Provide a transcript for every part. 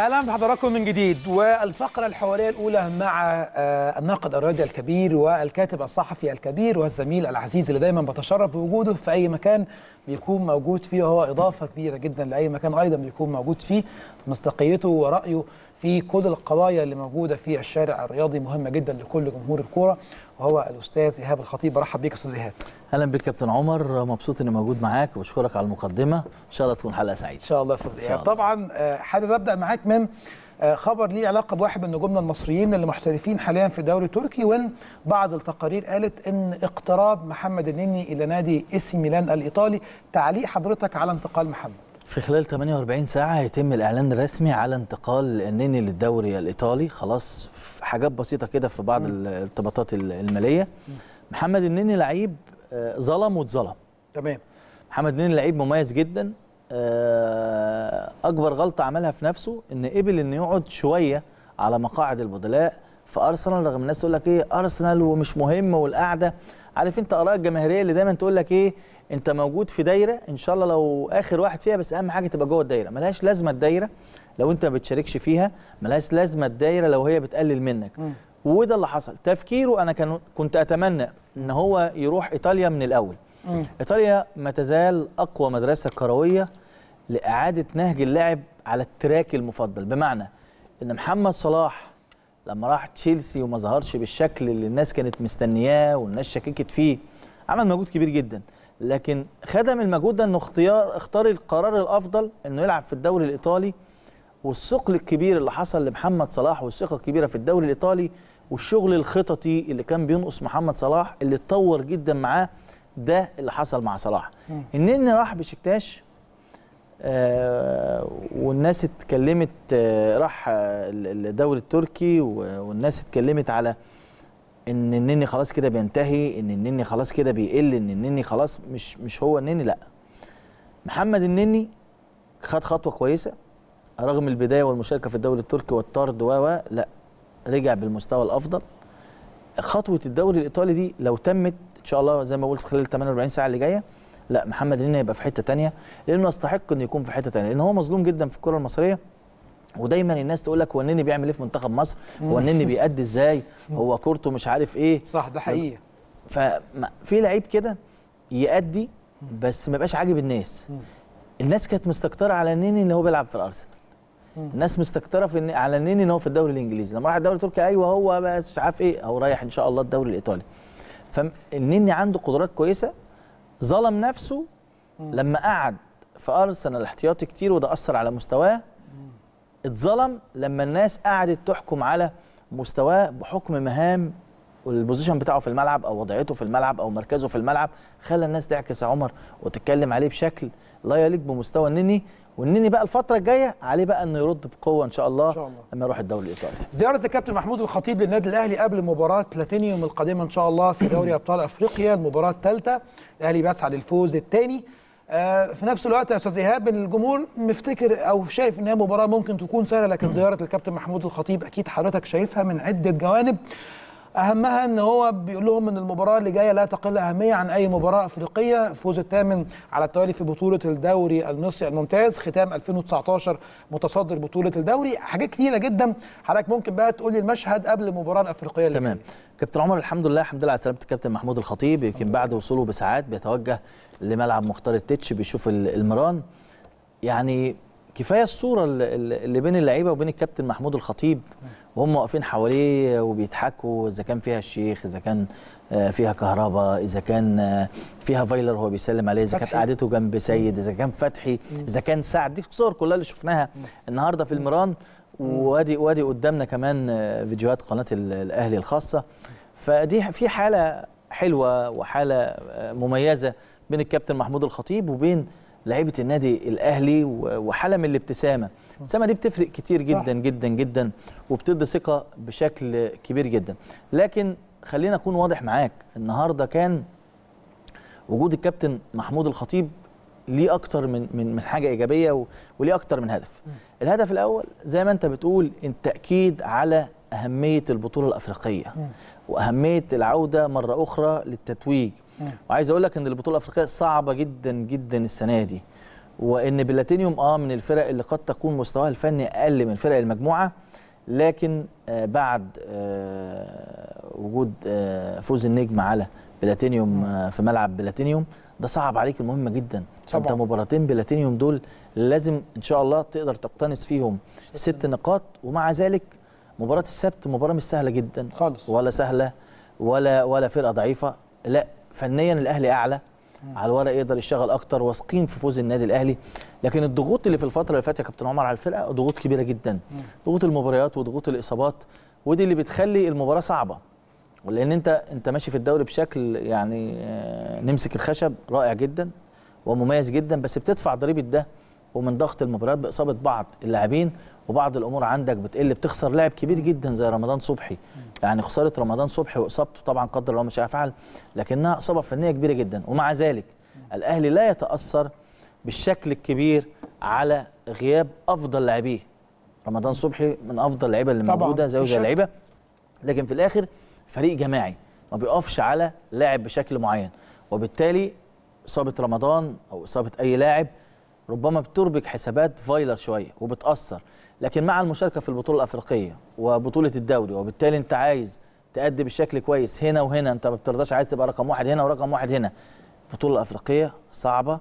اهلا بحضراتكم من جديد والفقره الحواريه الاولى مع آه، الناقد الرياضي الكبير والكاتب الصحفي الكبير والزميل العزيز اللي دايما بتشرف بوجوده في اي مكان بيكون موجود فيه وهو اضافه كبيره جدا لاي مكان ايضا بيكون موجود فيه مصداقيته ورايه في كل القضايا اللي موجوده في الشارع الرياضي مهمه جدا لكل جمهور الكوره وهو الاستاذ ايهاب الخطيب برحب بيك استاذ ايهاب اهلا بك كابتن عمر مبسوط اني موجود معاك وبشكرك على المقدمه ان شاء الله تكون حلقه سعيده ان شاء الله استاذ ايهاب طبعا آه، حابب ابدا معاك من آه، خبر ليه علاقه بواحد من نجومنا المصريين اللي محترفين حاليا في الدوري التركي وان بعض التقارير قالت ان اقتراب محمد النني الى نادي اسي ميلان الايطالي تعليق حضرتك على انتقال محمد في خلال 48 ساعة هيتم الإعلان الرسمي على انتقال النني للدوري الإيطالي خلاص حاجات بسيطة كده في بعض الارتباطات المالية محمد النني لعيب آه، ظلم واتظلم تمام محمد النني لعيب مميز جدا آه، أكبر غلطة عملها في نفسه إن قبل أن يقعد شوية على مقاعد البدلاء في أرسنال رغم الناس تقول لك إيه أرسنال ومش مهم والقعدة عارف أنت آراء الجماهيرية اللي دايما تقول لك إيه انت موجود في دايره ان شاء الله لو اخر واحد فيها بس اهم حاجه تبقى جوه الدايره ملهاش لازمه الدايره لو انت ما بتشاركش فيها ملهاش لازمه الدايره لو هي بتقلل منك مم. وده اللي حصل تفكيره انا كان كنت اتمنى ان هو يروح ايطاليا من الاول مم. ايطاليا ما تزال اقوى مدرسه كرويه لاعاده نهج اللعب على التراك المفضل بمعنى ان محمد صلاح لما راح تشيلسي وما ظهرش بالشكل اللي الناس كانت مستنياه والناس شككت فيه عمل مجهود كبير جدا لكن خدم المجهود ده انه اختيار اختار القرار الافضل انه يلعب في الدوري الايطالي والثقل الكبير اللي حصل لمحمد صلاح والثقه الكبيره في الدوري الايطالي والشغل الخططي اللي كان بينقص محمد صلاح اللي اتطور جدا معاه ده اللي حصل مع صلاح ان راح بشكتاش آه والناس اتكلمت آه راح آه، الدوري التركي والناس اتكلمت على ان النني خلاص كده بينتهي ان النني خلاص كده بيقل ان النني خلاص مش مش هو النني لا محمد النني خد خطوه كويسه رغم البدايه والمشاركه في الدوري التركي والطرد و لا رجع بالمستوى الافضل خطوه الدوري الايطالي دي لو تمت ان شاء الله زي ما قلت خلال 48 ساعه اللي جايه لا محمد النني هيبقى في حته ثانيه لانه يستحق انه يكون في حته ثانيه لان هو مظلوم جدا في الكره المصريه ودايما الناس تقول لك هو النني بيعمل ايه في منتخب مصر؟ هو النني بيأدي ازاي؟ هو كورته مش عارف ايه صح ده حقيقي ففي لعيب كده يأدي بس ما يبقاش عاجب الناس الناس كانت مستكتره على النني ان هو بيلعب في الارسنال الناس مستكتره في على النني ان هو في الدوري الانجليزي لما راح الدوري التركي ايوه هو بس مش عارف ايه هو رايح ان شاء الله الدوري الايطالي فالنني عنده قدرات كويسه ظلم نفسه لما قعد في ارسنال احتياطي كتير وده اثر على مستواه اتظلم لما الناس قعدت تحكم على مستواه بحكم مهام والبوزيشن بتاعه في الملعب او وضعيته في الملعب او مركزه في الملعب خلى الناس تعكس عمر وتتكلم عليه بشكل لا يليق بمستوى النني والنني بقى الفتره الجايه عليه بقى انه يرد بقوه ان شاء الله, إن شاء الله. لما يروح الدوري الايطالي. زياره الكابتن محمود الخطيب للنادي الاهلي قبل مباراه بلاتينيوم القادمه ان شاء الله في دوري ابطال افريقيا المباراه الثالثه الاهلي بيسعى للفوز الثاني آه، في نفس الوقت يا استاذ ايهاب الجمهور مفتكر او شايف ان هي مباراه ممكن تكون سهله لكن زياره الكابتن محمود الخطيب اكيد حضرتك شايفها من عده جوانب اهمها ان هو بيقول لهم ان المباراه اللي جايه لا تقل اهميه عن اي مباراه افريقيه فوز الثامن على التوالي في بطوله الدوري المصري الممتاز ختام 2019 متصدر بطوله الدوري حاجات كتيره جدا حضرتك ممكن بقى تقول لي المشهد قبل المباراه الافريقيه اللي تمام كابتن عمر الحمد لله الحمد لله على سلامه الكابتن محمود الخطيب يمكن بعد وصوله بساعات بيتوجه لملعب مختار التتش بيشوف المران يعني كفايه الصوره اللي بين اللعيبه وبين الكابتن محمود الخطيب وهم واقفين حواليه وبيضحكوا اذا كان فيها الشيخ اذا كان آه، فيها كهرباء اذا كان آه، فيها فايلر هو بيسلم عليه اذا كانت قعدته جنب سيد اذا كان فتحي اذا كان سعد دي الصور كلها اللي شفناها النهارده في الميران وادي وادي قدامنا كمان آه، فيديوهات قناه الاهلي الخاصه فدي في حاله حلوه وحاله مميزه بين الكابتن محمود الخطيب وبين لعيبه النادي الاهلي وحاله من الابتسامه السما دي بتفرق كتير جدا صح. جدا جدا وبتدي ثقه بشكل كبير جدا لكن خلينا اكون واضح معاك النهارده كان وجود الكابتن محمود الخطيب ليه اكتر من من من حاجه ايجابيه وليه اكتر من هدف الهدف الاول زي ما انت بتقول التاكيد على اهميه البطوله الافريقيه واهميه العوده مره اخرى للتتويج وعايز اقول لك ان البطوله الافريقيه صعبه جدا جدا السنه دي وان بلاتينيوم اه من الفرق اللي قد تكون مستواها الفني اقل من فرق المجموعه لكن آه بعد آه وجود آه فوز النجم على بلاتينيوم آه، في ملعب بلاتينيوم ده صعب عليك المهمه جدا طبعا. انت مباراتين بلاتينيوم دول لازم ان شاء الله تقدر تقتنص فيهم ست نقاط ومع ذلك مباراه السبت مباراه مش سهله جدا خالص ولا سهله ولا ولا فرقه ضعيفه لا فنيا الاهلي اعلى على الورق يقدر يشتغل اكتر واثقين في فوز النادي الاهلي لكن الضغوط اللي في الفتره اللي فاتت يا كابتن عمر على الفرقه ضغوط كبيره جدا ضغوط المباريات وضغوط الاصابات ودي اللي بتخلي المباراه صعبه لان انت انت ماشي في الدوري بشكل يعني آه، نمسك الخشب رائع جدا ومميز جدا بس بتدفع ضريبه ده ومن ضغط المباريات باصابه بعض اللاعبين وبعض الامور عندك بتقل بتخسر لاعب كبير جدا زي رمضان صبحي يعني خساره رمضان صبحي واصابته طبعا قدر الله شاء فعل لكنها اصابه فنيه كبيره جدا ومع ذلك الاهلي لا يتاثر بالشكل الكبير على غياب افضل لاعبيه رمضان صبحي من افضل اللعيبه اللي موجوده زي وجه اللعيبه لكن في الاخر فريق جماعي ما بيقفش على لاعب بشكل معين وبالتالي اصابه رمضان او اصابه اي لاعب ربما بتربك حسابات فايلر شويه وبتاثر لكن مع المشاركه في البطوله الافريقيه وبطوله الدوري وبالتالي انت عايز تأدي بشكل كويس هنا وهنا انت ما بترضاش عايز تبقى رقم واحد هنا ورقم واحد هنا البطوله الافريقيه صعبه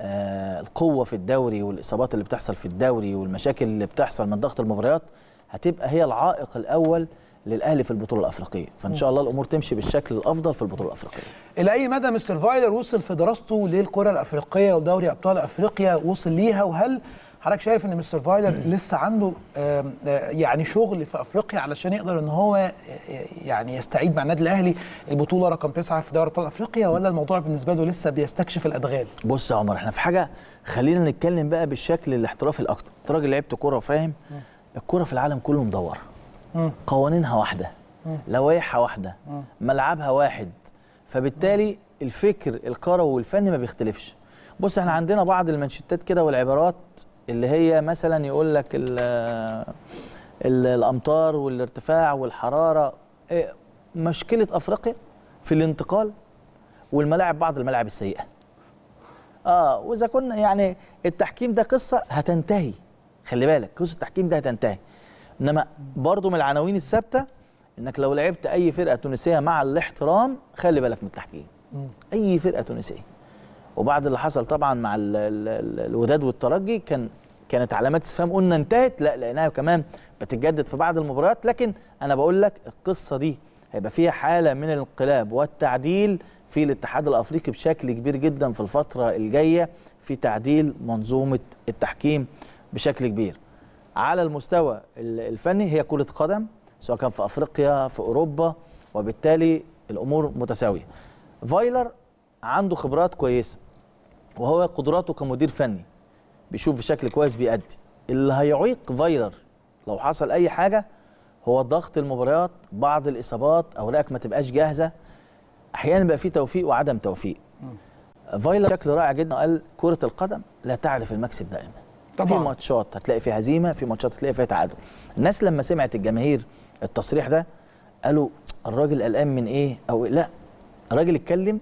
آه القوه في الدوري والاصابات اللي بتحصل في الدوري والمشاكل اللي بتحصل من ضغط المباريات هتبقى هي العائق الاول للاهلي في البطوله الافريقيه فان شاء الله الامور تمشي بالشكل الافضل في البطوله الافريقيه الى اي مدى مستر فايلر وصل في دراسته للكره الافريقيه ودوري ابطال افريقيا وصل ليها وهل حضرتك شايف ان مستر فايلر لسه عنده آه، يعني شغل في افريقيا علشان يقدر ان هو آه، آه، يعني يستعيد مع النادي الاهلي البطوله رقم تسعه في دوري ابطال افريقيا ولا الموضوع بالنسبه له لسه بيستكشف الادغال؟ بص يا عمر احنا في حاجه خلينا نتكلم بقى بالشكل الاحترافي الاكتر، انت راجل لعبت كوره وفاهم الكوره في العالم كله مدوره قوانينها واحده لوائحها واحده ملعبها واحد فبالتالي الفكر الكروي والفني ما بيختلفش بص احنا عندنا بعض المنشتات كده والعبارات اللي هي مثلا يقول لك الامطار والارتفاع والحراره إيه، مشكله افريقيا في الانتقال والملاعب بعض الملاعب السيئه اه واذا كنا يعني التحكيم ده قصه هتنتهي خلي بالك قصه التحكيم ده هتنتهي انما برضو من العناوين الثابته انك لو لعبت اي فرقه تونسيه مع الاحترام خلي بالك من التحكيم اي فرقه تونسيه وبعد اللي حصل طبعا مع الوداد والترجي كان كانت علامات استفهام قلنا انتهت لا لقيناها كمان بتتجدد في بعض المباريات لكن انا بقول لك القصه دي هيبقى فيها حاله من الانقلاب والتعديل في الاتحاد الافريقي بشكل كبير جدا في الفتره الجايه في تعديل منظومه التحكيم بشكل كبير على المستوى الفني هي كره قدم سواء كان في افريقيا في اوروبا وبالتالي الامور متساويه فايلر عنده خبرات كويسه وهو قدراته كمدير فني بيشوف بشكل كويس بيأدي اللي هيعيق فايلر لو حصل اي حاجه هو ضغط المباريات بعض الاصابات اوراقك ما تبقاش جاهزه احيانا بقى في توفيق وعدم توفيق فايلر شكل رائع جدا قال كره القدم لا تعرف المكسب دائما طبعا في ماتشات هتلاقي فيها هزيمه في ماتشات هتلاقي فيها تعادل الناس لما سمعت الجماهير التصريح ده قالوا الراجل قلقان من ايه او لا الراجل اتكلم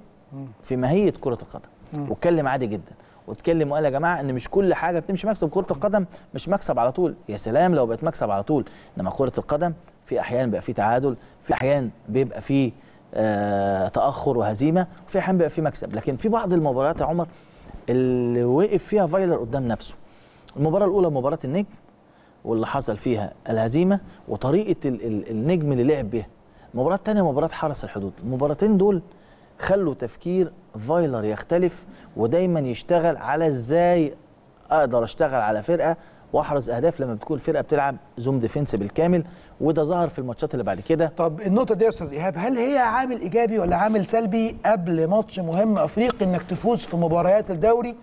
في ماهيه كره القدم واتكلم عادي جدا واتكلم وقال يا جماعه ان مش كل حاجه بتمشي مكسب كره القدم مش مكسب على طول يا سلام لو بقت مكسب على طول انما كره القدم في احيان بيبقى في تعادل في احيان بيبقى في آه تاخر وهزيمه وفي احيان بيبقى في مكسب لكن في بعض المباريات يا عمر اللي وقف فيها فايلر قدام نفسه المباراه الاولى مباراه النجم واللي حصل فيها الهزيمه وطريقه النجم اللي لعب بيها المباراه الثانيه مباراه حرس الحدود المباراتين دول خلوا تفكير فايلر يختلف ودايما يشتغل على ازاي اقدر اشتغل على فرقه واحرز اهداف لما بتكون الفرقه بتلعب زوم ديفنس بالكامل وده ظهر في الماتشات اللي بعد كده طب النقطه دي يا استاذ ايهاب هل هي عامل ايجابي ولا عامل سلبي قبل ماتش مهم افريقي انك تفوز في مباريات الدوري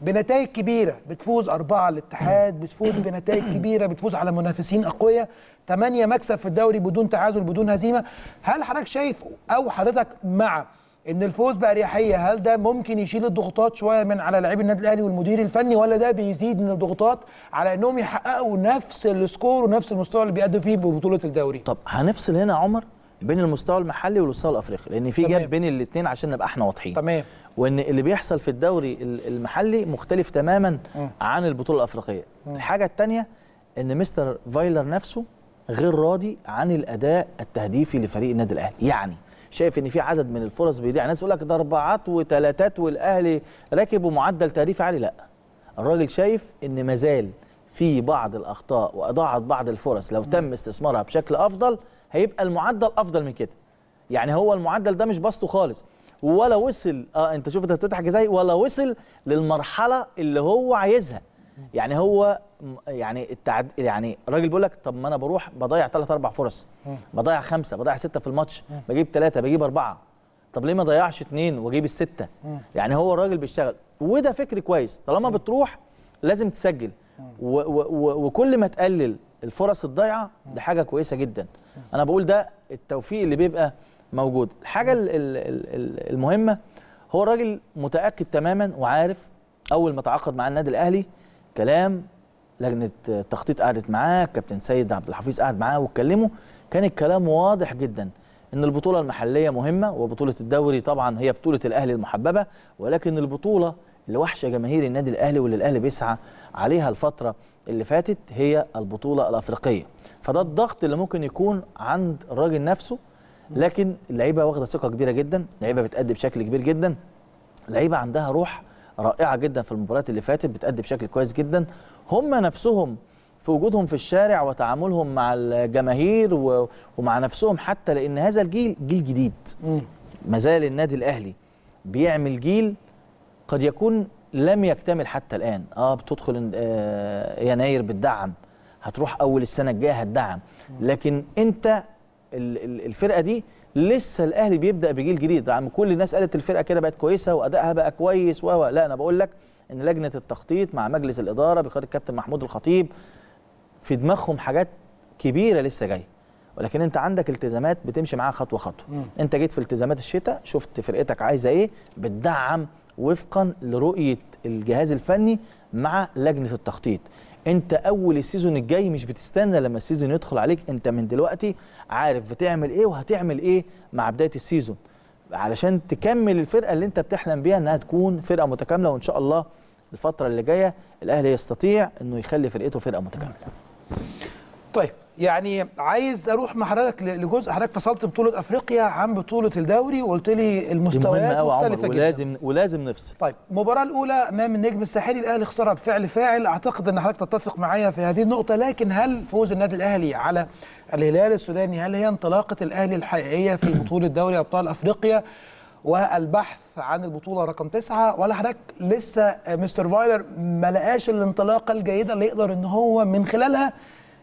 بنتائج كبيره بتفوز أربعة الاتحاد بتفوز بنتائج كبيره بتفوز على منافسين اقوياء ثمانية مكسب في الدوري بدون تعادل بدون هزيمه هل حضرتك شايف او حضرتك مع ان الفوز باريحيه هل ده ممكن يشيل الضغوطات شويه من على لاعبي النادي الاهلي والمدير الفني ولا ده بيزيد من الضغوطات على انهم يحققوا نفس السكور ونفس المستوى اللي بيأدوا فيه ببطوله الدوري طب هنفصل هنا عمر بين المستوى المحلي والمستوى الافريقي لان في جاب بين الاثنين عشان نبقى احنا واضحين تمام وان اللي بيحصل في الدوري المحلي مختلف تماما م. عن البطوله الافريقيه م. الحاجه الثانيه ان مستر فايلر نفسه غير راضي عن الاداء التهديفي لفريق النادي الاهلي يعني شايف ان في عدد من الفرص بيضيع ناس يقول لك ده اربعات وثلاثات والاهلي راكب ومعدل تهديف عالي لا الراجل شايف ان مازال في بعض الاخطاء واضاعت بعض الفرص لو تم استثمارها بشكل افضل هيبقى المعدل افضل من كده يعني هو المعدل ده مش بسطه خالص ولا وصل اه انت شوف انت بتضحك ازاي ولا وصل للمرحله اللي هو عايزها يعني هو يعني التعد يعني الراجل بيقول لك طب ما انا بروح بضيع ثلاث اربع فرص بضيع خمسه بضيع سته في الماتش بجيب ثلاثه بجيب اربعه طب ليه ما ضيعش اثنين واجيب السته يعني هو الراجل بيشتغل وده فكر كويس طالما بتروح لازم تسجل و و وكل ما تقلل الفرص الضايعه دي حاجه كويسه جدا انا بقول ده التوفيق اللي بيبقى موجود الحاجه ال ال المهمه هو الراجل متاكد تماما وعارف اول ما تعاقد مع النادي الاهلي كلام لجنه التخطيط قعدت معاه كابتن سيد عبد الحفيظ قعد معاه واتكلموا كان الكلام واضح جدا ان البطوله المحليه مهمه وبطوله الدوري طبعا هي بطوله الاهلي المحببه ولكن البطوله اللي وحشه جماهير النادي الاهلي واللي الاهلي بيسعى عليها الفتره اللي فاتت هي البطوله الافريقيه فده الضغط اللي ممكن يكون عند الراجل نفسه لكن اللعيبه واخده ثقه كبيره جدا اللعيبه بتأدي بشكل كبير جدا اللعيبه عندها روح رائعه جدا في المباريات اللي فاتت بتأدي بشكل كويس جدا هم نفسهم في وجودهم في الشارع وتعاملهم مع الجماهير ومع نفسهم حتى لان هذا الجيل جيل جديد ما زال النادي الاهلي بيعمل جيل قد يكون لم يكتمل حتى الان اه بتدخل آه، يناير بتدعم هتروح اول السنه الجايه هتدعم لكن انت الفرقه دي لسه الاهلي بيبدا بجيل جديد رغم كل الناس قالت الفرقه كده بقت كويسه وادائها بقى كويس و لا انا بقول لك ان لجنه التخطيط مع مجلس الاداره بقياده الكابتن محمود الخطيب في دماغهم حاجات كبيره لسه جايه ولكن انت عندك التزامات بتمشي معاها خطوه خطوه مم. انت جيت في التزامات الشتاء شفت فرقتك عايزه ايه بتدعم وفقا لرؤيه الجهاز الفني مع لجنه التخطيط انت اول السيزون الجاي مش بتستنى لما السيزون يدخل عليك انت من دلوقتي عارف بتعمل ايه وهتعمل ايه مع بدايه السيزون علشان تكمل الفرقه اللي انت بتحلم بيها انها تكون فرقه متكامله وان شاء الله الفتره اللي جايه الاهلي يستطيع انه يخلي فرقته فرقه متكامله. طيب يعني عايز اروح مع حضرتك لجزء حضرتك فصلت بطوله افريقيا عن بطوله الدوري وقلت لي المستويات مختلفه جدا ولازم ولازم نفصل طيب المباراه الاولى امام النجم الساحلي الاهلي خسرها بفعل فاعل اعتقد ان حضرتك تتفق معايا في هذه النقطه لكن هل فوز النادي الاهلي على الهلال السوداني هل هي انطلاقه الاهلي الحقيقيه في بطوله دوري ابطال افريقيا والبحث عن البطوله رقم تسعة ولا حضرتك لسه مستر فايلر ما لقاش الانطلاقه الجيده اللي يقدر ان هو من خلالها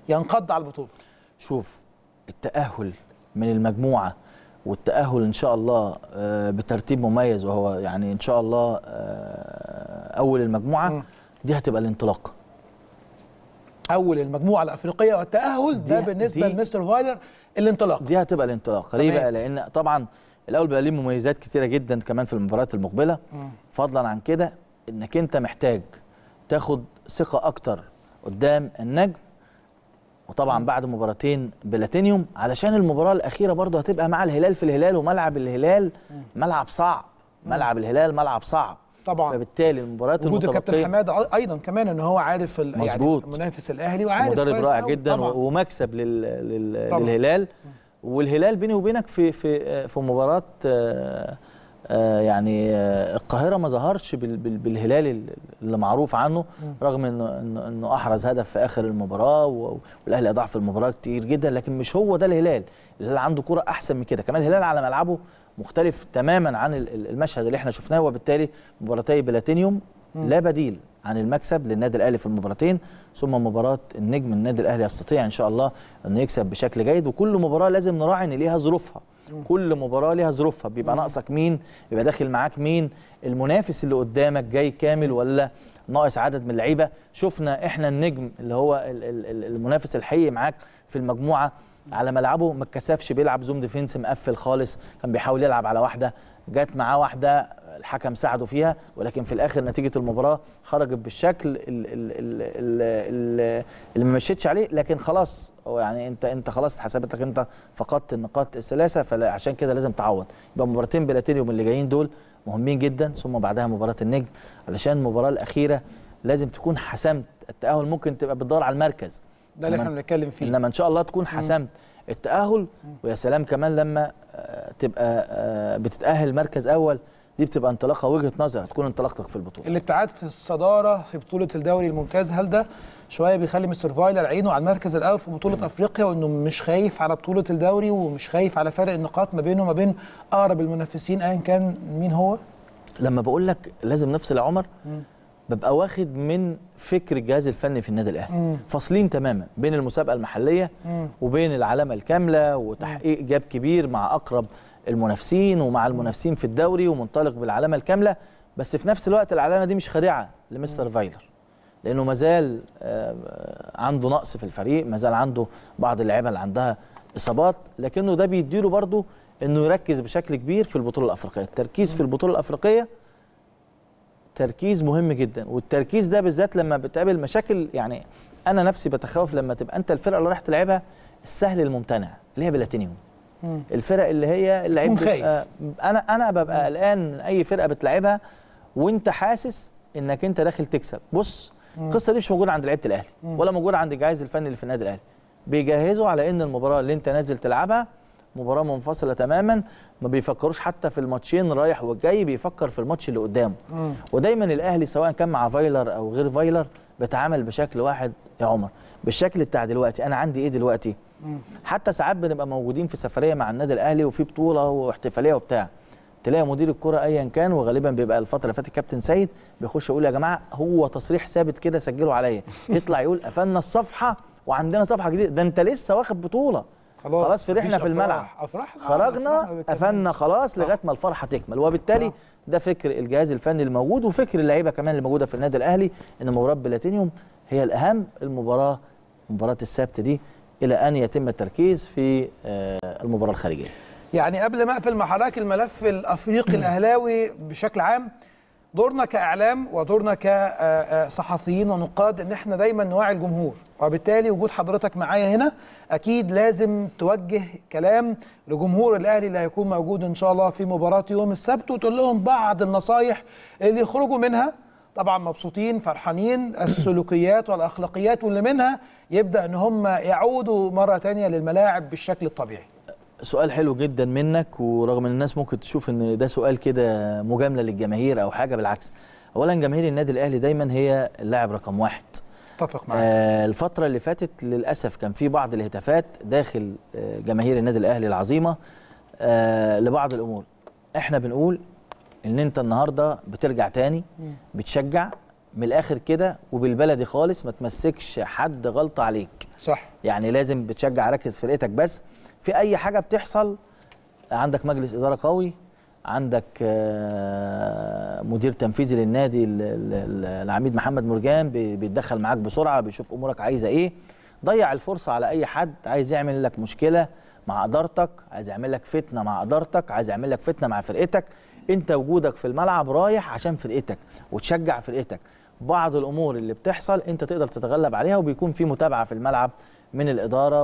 ينقض على البطوله شوف التاهل من المجموعه والتاهل ان شاء الله آه، بترتيب مميز وهو يعني ان شاء الله آه، اول المجموعه دي هتبقى الانطلاقه اول المجموعه الافريقيه والتاهل ده بالنسبه لمستر فايلر الانطلاق دي هتبقى الانطلاقه ليه بقى لان طبعا الاول بقى ليه مميزات كتيره جدا كمان في المباريات المقبله مم. فضلا عن كده انك انت محتاج تاخد ثقه اكتر قدام النجم وطبعا بعد مباراتين بلاتينيوم علشان المباراه الاخيره برضه هتبقى مع الهلال في الهلال وملعب الهلال ملعب صعب ملعب الهلال ملعب صعب طبعا فبالتالي المباريات وجود الكابتن حماده ايضا كمان ان هو عارف يعني مظبوط يعني منافس الاهلي وعارف مدرب رائع جدا طبعاً. ومكسب لل... لل... طبعًا. للهلال والهلال بيني وبينك في في في مباراه آه، آه، يعني آه، القاهره ما ظهرش بالهلال اللي معروف عنه رغم انه انه احرز هدف في اخر المباراه والاهلي اضاع في المباراه كتير جدا لكن مش هو ده الهلال الهلال عنده كره احسن من كده كمان الهلال على ملعبه مختلف تماما عن المشهد اللي احنا شفناه وبالتالي مباراتي بلاتينيوم لا بديل عن المكسب للنادي الاهلي في المباراتين ثم مباراه النجم النادي الاهلي يستطيع ان شاء الله انه يكسب بشكل جيد وكل مباراه لازم نراعي ان ليها ظروفها كل مباراه ليها ظروفها بيبقى ناقصك مين بيبقى داخل معاك مين المنافس اللي قدامك جاي كامل ولا ناقص عدد من اللعيبه شفنا احنا النجم اللي هو المنافس الحقيقي معاك في المجموعه على ملعبه ما اتكسفش بيلعب زوم ديفينس مقفل خالص كان بيحاول يلعب على واحده جت معاه واحده الحكم ساعده فيها ولكن في الاخر نتيجه المباراه خرجت بالشكل اللي ما مشيتش عليه لكن خلاص هو يعني انت انت خلاص اتحسبت لك انت فقدت النقاط الثلاثه فعشان كده لازم تعوض يبقى مباراتين بلاتينيوم اللي جايين دول مهمين جدا ثم بعدها مباراه النجم علشان المباراه الاخيره لازم تكون حسمت التاهل ممكن تبقى بتدور على المركز ده اللي احنا بنتكلم فيه انما ان شاء الله تكون حسمت التاهل ويا سلام كمان لما آه، تبقى آه، بتتاهل مركز اول دي بتبقى انطلاقه وجهه نظر هتكون انطلاقتك في البطوله الابتعاد في الصداره في بطوله الدوري الممتاز هل ده شويه بيخلي مستر فايلر عينه على المركز الاول في بطوله مم. افريقيا وانه مش خايف على بطوله الدوري ومش خايف على فرق النقاط ما بينه وما بين اقرب المنافسين ايا كان مين هو لما بقول لك لازم نفصل يا عمر مم. ببقى واخد من فكر الجهاز الفني في النادي الاهلي فاصلين تماما بين المسابقه المحليه مم. وبين العلامه الكامله وتحقيق جاب كبير مع اقرب المنافسين ومع المنافسين في الدوري ومنطلق بالعلامه الكامله بس في نفس الوقت العلامه دي مش خادعه لمستر فايلر لانه مازال آه، عنده نقص في الفريق مازال عنده بعض اللعيبه اللي عندها اصابات لكنه ده بيديله برضه انه يركز بشكل كبير في البطوله الافريقيه التركيز في البطوله الافريقيه تركيز مهم جدا والتركيز ده بالذات لما بتقابل مشاكل يعني انا نفسي بتخوف لما تبقى انت الفرقه اللي رايح تلعبها السهل الممتنع اللي هي بلاتينيوم الفرق اللي هي اللعيب خايف انا انا ببقى قلقان من اي فرقه بتلعبها وانت حاسس انك انت داخل تكسب بص القصه دي مش موجوده عند لعيبه الاهلي ولا موجوده عند الجهاز الفني اللي في النادي الاهلي بيجهزوا على ان المباراه اللي انت نازل تلعبها مباراه منفصله تماما ما بيفكروش حتى في الماتشين رايح وجاي بيفكر في الماتش اللي قدامه مم. ودايما الاهلي سواء كان مع فايلر او غير فايلر بيتعامل بشكل واحد يا عمر بالشكل بتاع دلوقتي انا عندي ايه دلوقتي حتى ساعات بنبقى موجودين في سفريه مع النادي الاهلي وفي بطوله واحتفاليه وبتاع تلاقي مدير الكرة ايا كان وغالبا بيبقى الفتره اللي فاتت كابتن سيد بيخش يقول يا جماعه هو تصريح ثابت كده سجله عليا يطلع يقول قفلنا الصفحه وعندنا صفحه جديده ده انت لسه واخد بطوله خلاص, خلاص فرحنا في الملعب أفرح. خرجنا قفلنا خلاص لغايه ما الفرحه تكمل وبالتالي صح. ده فكر الجهاز الفني الموجود وفكر اللعيبه كمان اللي موجوده في النادي الاهلي ان مباراه بلاتينيوم هي الاهم المباراه مباراه السبت دي الى ان يتم التركيز في آه، المباراه الخارجيه. يعني قبل ما اقفل مع حضرتك الملف الافريقي الاهلاوي بشكل عام دورنا كاعلام ودورنا كصحفيين آه، آه، ونقاد ان احنا دايما نوعي الجمهور وبالتالي وجود حضرتك معايا هنا اكيد لازم توجه كلام لجمهور الاهلي اللي هيكون موجود ان شاء الله في مباراه يوم السبت وتقول لهم بعض النصايح اللي يخرجوا منها طبعا مبسوطين فرحانين السلوكيات والاخلاقيات واللي منها يبدا ان هم يعودوا مره ثانيه للملاعب بالشكل الطبيعي سؤال حلو جدا منك ورغم ان الناس ممكن تشوف ان ده سؤال كده مجامله للجماهير او حاجه بالعكس اولا جماهير النادي الاهلي دايما هي اللاعب رقم واحد اتفق معاك آه الفتره اللي فاتت للاسف كان في بعض الهتافات داخل آه، جماهير النادي الاهلي العظيمه آه لبعض الامور احنا بنقول ان انت النهارده بترجع تاني بتشجع من الاخر كده وبالبلدي خالص ما تمسكش حد غلطه عليك صح يعني لازم بتشجع ركز فرقتك بس في اي حاجه بتحصل عندك مجلس اداره قوي عندك آه، مدير تنفيذي للنادي العميد محمد مرجان بيتدخل معاك بسرعه بيشوف امورك عايزه ايه ضيع الفرصه على اي حد عايز يعمل لك مشكله مع ادارتك عايز يعمل لك فتنه مع ادارتك عايز يعمل لك فتنه مع فرقتك انت وجودك في الملعب رايح عشان فرقتك وتشجع فرقتك بعض الامور اللي بتحصل انت تقدر تتغلب عليها وبيكون في متابعه في الملعب من الاداره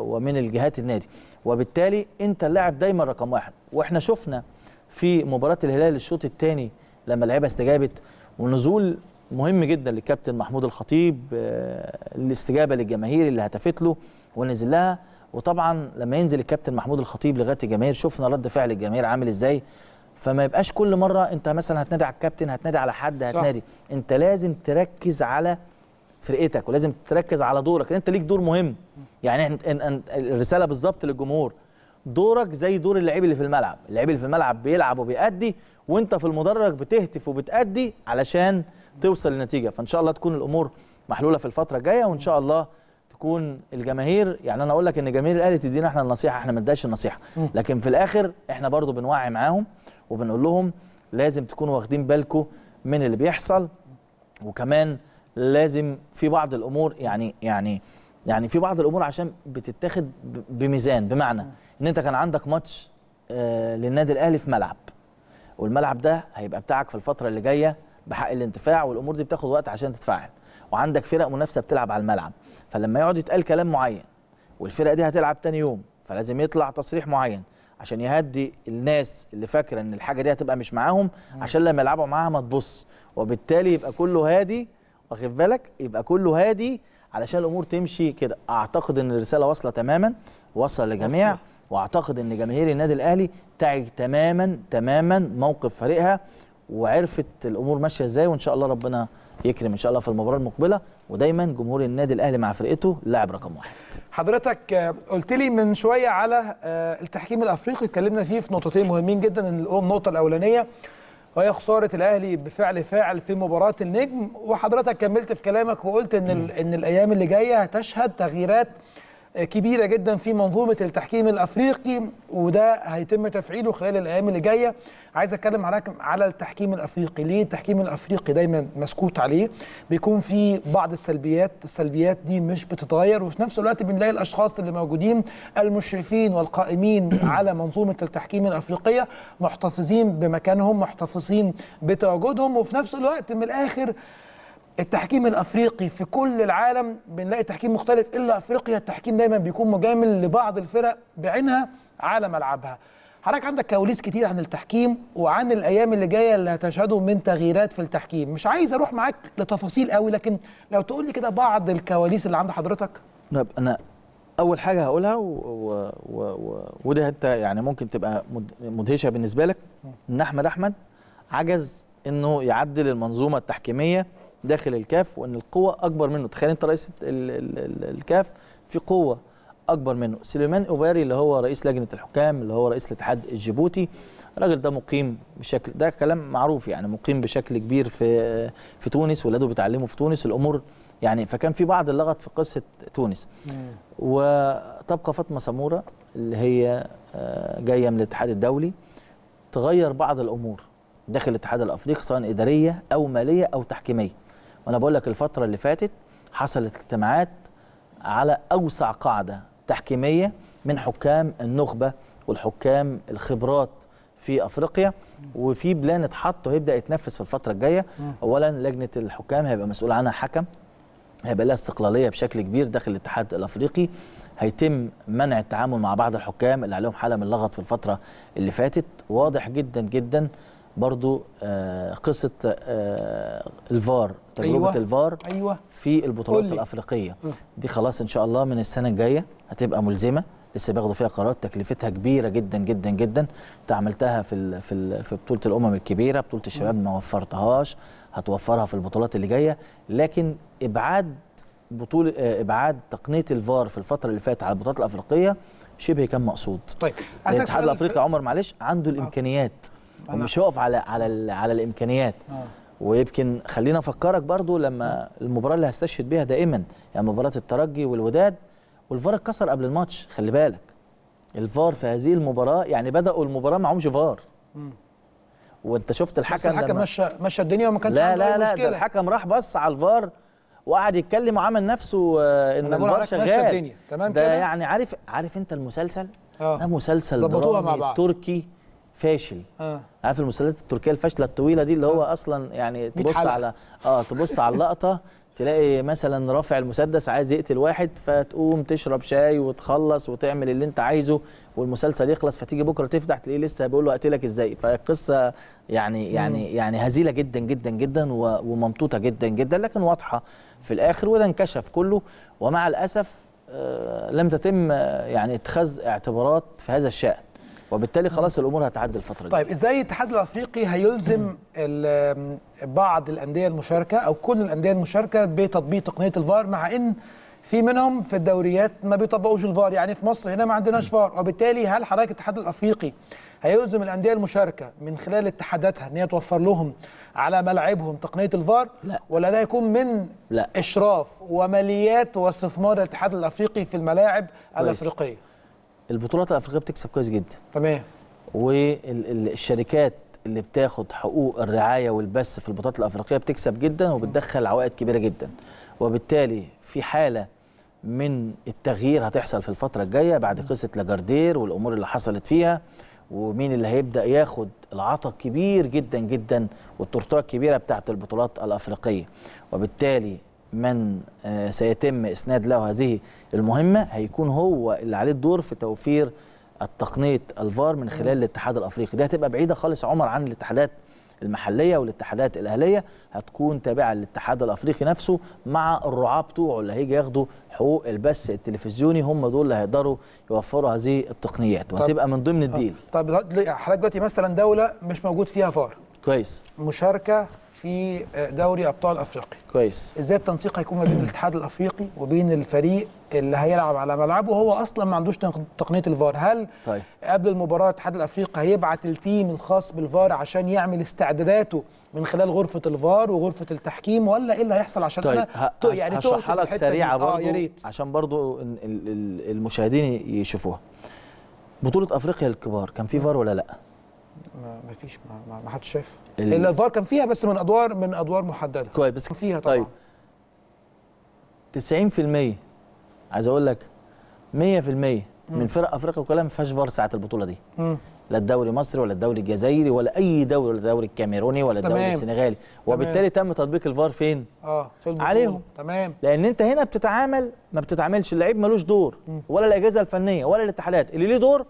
ومن الجهات النادي وبالتالي انت اللاعب دايما رقم واحد واحنا شفنا في مباراه الهلال الشوط الثاني لما اللعيبه استجابت ونزول مهم جدا للكابتن محمود الخطيب آه، الاستجابه للجماهير اللي هتفت له ونزل لها وطبعا لما ينزل الكابتن محمود الخطيب لغايه الجماهير شفنا رد فعل الجماهير عامل ازاي فما يبقاش كل مره انت مثلا هتنادي على الكابتن هتنادي على حد هتنادي صح. انت لازم تركز على فرقتك ولازم تركز على دورك انت ليك دور مهم يعني انت الرساله بالظبط للجمهور دورك زي دور اللعيب اللي في الملعب اللعيب اللي في الملعب بيلعب وبيأدي وانت في المدرج بتهتف وبتأدي علشان توصل لنتيجه فان شاء الله تكون الامور محلوله في الفتره الجايه وان شاء الله تكون الجماهير يعني انا اقول لك ان جماهير الاهلي تدينا احنا النصيحه احنا ما النصيحه لكن في الاخر احنا برضو بنوعي معاهم وبنقول لهم لازم تكونوا واخدين بالكم من اللي بيحصل وكمان لازم في بعض الامور يعني يعني يعني في بعض الامور عشان بتتاخد بميزان بمعنى ان انت كان عندك ماتش آه، للنادي الاهلي في ملعب والملعب ده هيبقى بتاعك في الفتره اللي جايه بحق الانتفاع والامور دي بتاخد وقت عشان تتفاعل وعندك فرق منافسه بتلعب على الملعب فلما يقعد يتقال كلام معين والفرق دي هتلعب تاني يوم فلازم يطلع تصريح معين عشان يهدي الناس اللي فاكره ان الحاجه دي هتبقى مش معاهم عشان لما يلعبوا معاها ما تبص وبالتالي يبقى كله هادي واخد بالك يبقى كله هادي علشان الامور تمشي كده اعتقد ان الرساله واصله تماما وصل للجميع واعتقد ان جماهير النادي الاهلي تعج تماما تماما موقف فريقها وعرفت الامور ماشيه ازاي وان شاء الله ربنا يكرم ان شاء الله في المباراه المقبله ودايما جمهور النادي الاهلي مع فرقته لاعب رقم واحد حضرتك آه، قلت لي من شويه على آه، التحكيم الافريقي اتكلمنا فيه في نقطتين مهمين جدا النقطه الاولانيه وهي خساره الاهلي بفعل فاعل في مباراه النجم وحضرتك كملت في كلامك وقلت ان ان الايام اللي جايه هتشهد تغييرات كبيره جدا في منظومه التحكيم الافريقي وده هيتم تفعيله خلال الايام اللي جايه عايز اتكلم معاك على التحكيم الافريقي ليه التحكيم الافريقي دايما مسكوت عليه بيكون في بعض السلبيات السلبيات دي مش بتتغير وفي نفس الوقت بنلاقي الاشخاص اللي موجودين المشرفين والقائمين على منظومه التحكيم الافريقيه محتفظين بمكانهم محتفظين بتواجدهم وفي نفس الوقت من الاخر التحكيم الافريقي في كل العالم بنلاقي تحكيم مختلف الا افريقيا التحكيم دايما بيكون مجامل لبعض الفرق بعينها على ملعبها حضرتك عندك كواليس كتير عن التحكيم وعن الايام اللي جايه اللي هتشهده من تغييرات في التحكيم مش عايز اروح معاك لتفاصيل قوي لكن لو تقول لي كده بعض الكواليس اللي عند حضرتك طب انا اول حاجه هقولها و... و... و... و... وده انت يعني ممكن تبقى مدهشه بالنسبه لك ان احمد احمد عجز انه يعدل المنظومه التحكيميه داخل الكاف وان القوه اكبر منه تخيل انت رئيس الكاف في قوه اكبر منه سليمان اوباري اللي هو رئيس لجنه الحكام اللي هو رئيس الاتحاد الجيبوتي الراجل ده مقيم بشكل ده كلام معروف يعني مقيم بشكل كبير في في تونس ولاده بيتعلموا في تونس الامور يعني فكان في بعض اللغط في قصه تونس وتبقى فاطمه سموره اللي هي آه، جايه من الاتحاد الدولي تغير بعض الامور داخل الاتحاد الافريقي سواء اداريه او ماليه او تحكيميه وانا بقول لك الفتره اللي فاتت حصلت اجتماعات على اوسع قاعده تحكيميه من حكام النخبه والحكام الخبرات في افريقيا وفي بلان اتحط وهيبدا يتنفذ في الفتره الجايه اولا لجنه الحكام هيبقى مسؤول عنها حكم هيبقى لها استقلاليه بشكل كبير داخل الاتحاد الافريقي هيتم منع التعامل مع بعض الحكام اللي عليهم حاله من اللغط في الفتره اللي فاتت واضح جدا جدا برضو آه، قصه آه، الفار تجربه أيوة. الفار أيوة. في البطولات الافريقيه دي خلاص ان شاء الله من السنه الجايه هتبقى ملزمه لسه بياخدوا فيها قرارات تكلفتها كبيره جدا جدا جدا انت عملتها في الـ في الـ في بطوله الامم الكبيره بطوله الشباب ما وفرتهاش هتوفرها في البطولات اللي جايه لكن ابعاد بطوله آه، ابعاد تقنيه الفار في الفتره اللي فاتت على البطولات الافريقيه شبه كان مقصود طيب الاتحاد الافريقي عمر معلش عنده الامكانيات ومش هيقف على على على الامكانيات آه. ويمكن خلينا افكرك برضو لما المباراه اللي هستشهد بيها دائما يعني مباراه الترجي والوداد والفار اتكسر قبل الماتش خلي بالك الفار في هذه المباراه يعني بداوا المباراه معهمش فار وانت شفت الحكم بس الحكم مشى مشى الدنيا وما كانش عنده لا لا لا الحكم راح بص على الفار وقعد يتكلم وعمل نفسه آه، ان الفار شغال الدنيا تمام ده كده؟ يعني عارف عارف انت المسلسل أوه. ده مسلسل درامي مع بعض. تركي فاشل اه عارف المسلسلات التركيه الفاشله الطويله دي اللي هو آه. اصلا يعني تبص على اه تبص على اللقطه تلاقي مثلا رافع المسدس عايز يقتل واحد فتقوم تشرب شاي وتخلص وتعمل اللي انت عايزه والمسلسل يخلص فتيجي بكره تفتح تلاقيه لسه بيقول له اقتلك ازاي فالقصه يعني يعني يعني هزيله جدا جدا جدا وممطوطه جدا جدا لكن واضحه في الاخر وده انكشف كله ومع الاسف آه، لم تتم آه، يعني اتخاذ اعتبارات في هذا الشان وبالتالي خلاص الامور هتعدي الفتره دي طيب ازاي الاتحاد الافريقي هيلزم بعض الانديه المشاركه او كل الانديه المشاركه بتطبيق تقنيه الفار مع ان في منهم في الدوريات ما بيطبقوش الفار يعني في مصر هنا ما عندناش فار وبالتالي هل حضرتك الاتحاد الافريقي هيلزم الانديه المشاركه من خلال اتحاداتها ان هي توفر لهم على ملاعبهم تقنيه الفار لا. ولا ده يكون من لا. اشراف وماليات واستثمار الاتحاد الافريقي في الملاعب الافريقيه البطولات الافريقيه بتكسب كويس جدا تمام والشركات اللي بتاخد حقوق الرعايه والبث في البطولات الافريقيه بتكسب جدا وبتدخل عوائد كبيره جدا وبالتالي في حاله من التغيير هتحصل في الفتره الجايه بعد قصه لاجاردير والامور اللي حصلت فيها ومين اللي هيبدا ياخد العطاء الكبير جدا جدا والتورته الكبيره بتاعه البطولات الافريقيه وبالتالي من آه، سيتم اسناد له هذه المهمه هيكون هو اللي عليه الدور في توفير التقنيه الفار من خلال الاتحاد الافريقي دي هتبقى بعيده خالص عمر عن الاتحادات المحليه والاتحادات الاهليه هتكون تابعه للاتحاد الافريقي نفسه مع الرعاه بتوعه اللي هيجي ياخدوا حقوق البث التلفزيوني هم دول اللي هيقدروا يوفروا هذه التقنيات وهتبقى من ضمن آه، الديل طب حضرتك دلوقتي مثلا دوله مش موجود فيها فار كويس مشاركه في دوري ابطال افريقيا كويس ازاي التنسيق هيكون ما بين الاتحاد الافريقي وبين الفريق اللي هيلعب على ملعبه وهو اصلا ما عندوش تقنيه الفار هل طيب. قبل المباراه الاتحاد الافريقي هيبعت التيم الخاص بالفار عشان يعمل استعداداته من خلال غرفه الفار وغرفه التحكيم ولا ايه اللي هيحصل عشان طيب. انا ه... يعني هشرحها لك سريعه برضه آه عشان برضه المشاهدين يشوفوها بطوله افريقيا الكبار كان في فار ولا لا ما فيش ما, ما حدش شاف الفار كان فيها بس من ادوار من ادوار محدده كويس بس فيها طبعا طيب 90% عايز اقول لك 100% من فرق افريقيا كلها ما فيهاش فار ساعه البطوله دي مم. لا الدوري المصري ولا الدوري الجزائري ولا اي دوري ولا الدوري الكاميروني ولا الدوري السنغالي وبالتالي تم تطبيق الفار فين اه في البطولة. عليهم تمام لان انت هنا بتتعامل ما بتتعاملش اللعيب ملوش دور مم. ولا الاجهزه الفنيه ولا الاتحادات اللي ليه دور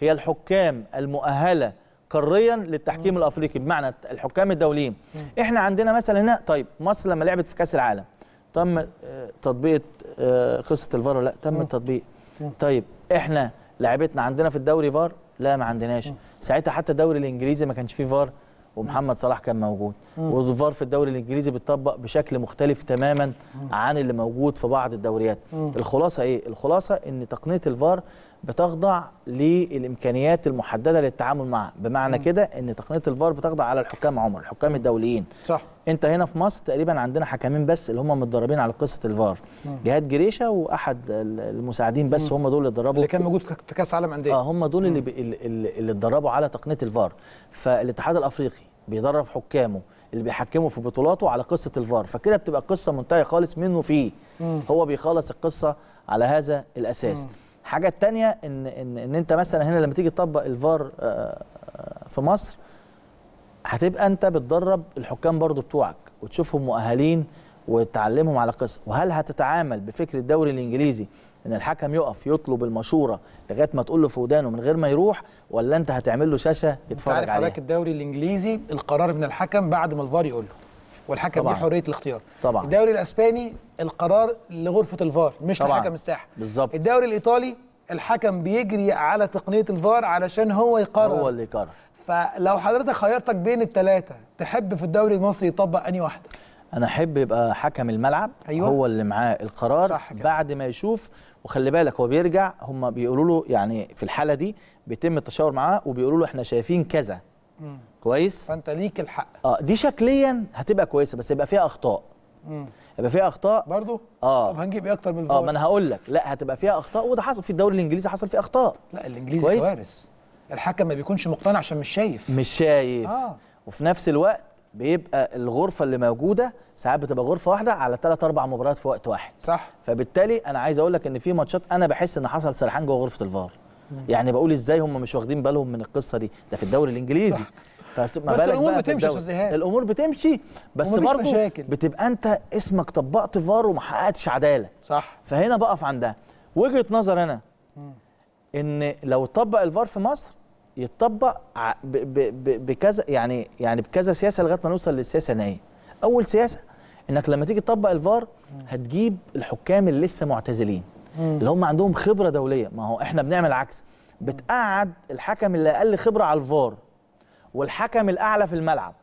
هي الحكام المؤهله قاريا للتحكيم الافريقي بمعنى الحكام الدوليين احنا عندنا مثلا هنا طيب مصر لما لعبت في كاس العالم تم آه، تطبيق قصه آه، الفار لا تم التطبيق طيب احنا لعبتنا عندنا في الدوري فار لا ما عندناش ساعتها حتى الدوري الانجليزي ما كانش فيه فار ومحمد صلاح كان موجود والفار في الدوري الانجليزي بيتطبق بشكل مختلف تماما عن اللي موجود في بعض الدوريات الخلاصه ايه الخلاصه ان تقنيه الفار بتخضع للامكانيات المحدده للتعامل معها بمعنى كده ان تقنيه الفار بتخضع على الحكام عمر الحكام الدوليين صح انت هنا في مصر تقريبا عندنا حكمين بس اللي هم متدربين على قصه الفار مم. جهاد جريشه واحد المساعدين بس مم. هم دول اللي اتدربوا اللي كان موجود في كاس عالم انديه اه هم دول اللي, اللي اتدربوا على تقنيه الفار فالاتحاد الافريقي بيدرب حكامه اللي بيحكموا في بطولاته على قصه الفار فكده بتبقى قصه منتهيه خالص منه فيه مم. هو بيخلص القصه على هذا الاساس مم. الحاجه الثانيه ان ان ان انت مثلا هنا لما تيجي تطبق الفار آه، آه، في مصر هتبقى انت بتدرب الحكام برضو بتوعك وتشوفهم مؤهلين وتعلمهم على قصه وهل هتتعامل بفكر الدوري الانجليزي ان الحكم يقف يطلب المشوره لغايه ما تقول له في ودانه من غير ما يروح ولا انت هتعمل له شاشه يتفرج عليها؟ عارف حضرتك الدوري الانجليزي القرار من الحكم بعد ما الفار يقول له والحكم ليه حريه الاختيار طبعا الدوري الاسباني القرار لغرفه الفار مش طبعًا. لحكم الساحه بالظبط الدوري الايطالي الحكم بيجري على تقنيه الفار علشان هو يقرر هو اللي يقرر فلو حضرتك خيرتك بين الثلاثه تحب في الدوري المصري يطبق انهي واحده انا احب يبقى حكم الملعب أيوة. هو اللي معاه القرار بعد ما يشوف وخلي بالك هو بيرجع هم بيقولوا له يعني في الحاله دي بيتم التشاور معاه وبيقولوا له احنا شايفين كذا مم. كويس فانت ليك الحق اه دي شكليا هتبقى كويسه بس يبقى فيها اخطاء امم يبقى فيها اخطاء برضه اه طب هنجيب ايه اكتر من الفار اه ما انا هقول لك لا هتبقى فيها اخطاء وده حصل في الدوري الانجليزي حصل فيه اخطاء لا الانجليزي كويس؟ كوارث الحكم ما بيكونش مقتنع عشان مش شايف مش شايف آه. وفي نفس الوقت بيبقى الغرفه اللي موجوده ساعات بتبقى غرفه واحده على ثلاث اربع مباريات في وقت واحد صح فبالتالي انا عايز اقول لك ان في ماتشات انا بحس ان حصل سرحان جوه غرفه الفار يعني بقول ازاي هم مش واخدين بالهم من القصه دي ده في الدوري الانجليزي بس الامور بتمشي يا استاذ ايهاب الامور بتمشي بس برضه بتبقى انت اسمك طبقت فار وما حققتش عداله صح فهنا بقف عندها وجهه نظر انا ان لو طبق الفار في مصر يتطبق بكذا يعني يعني بكذا سياسه لغايه ما نوصل للسياسه النهائيه اول سياسه انك لما تيجي تطبق الفار هتجيب الحكام اللي لسه معتزلين اللي هم عندهم خبره دوليه ما هو احنا بنعمل عكس بتقعد الحكم اللي اقل خبره على الفار والحكم الاعلى في الملعب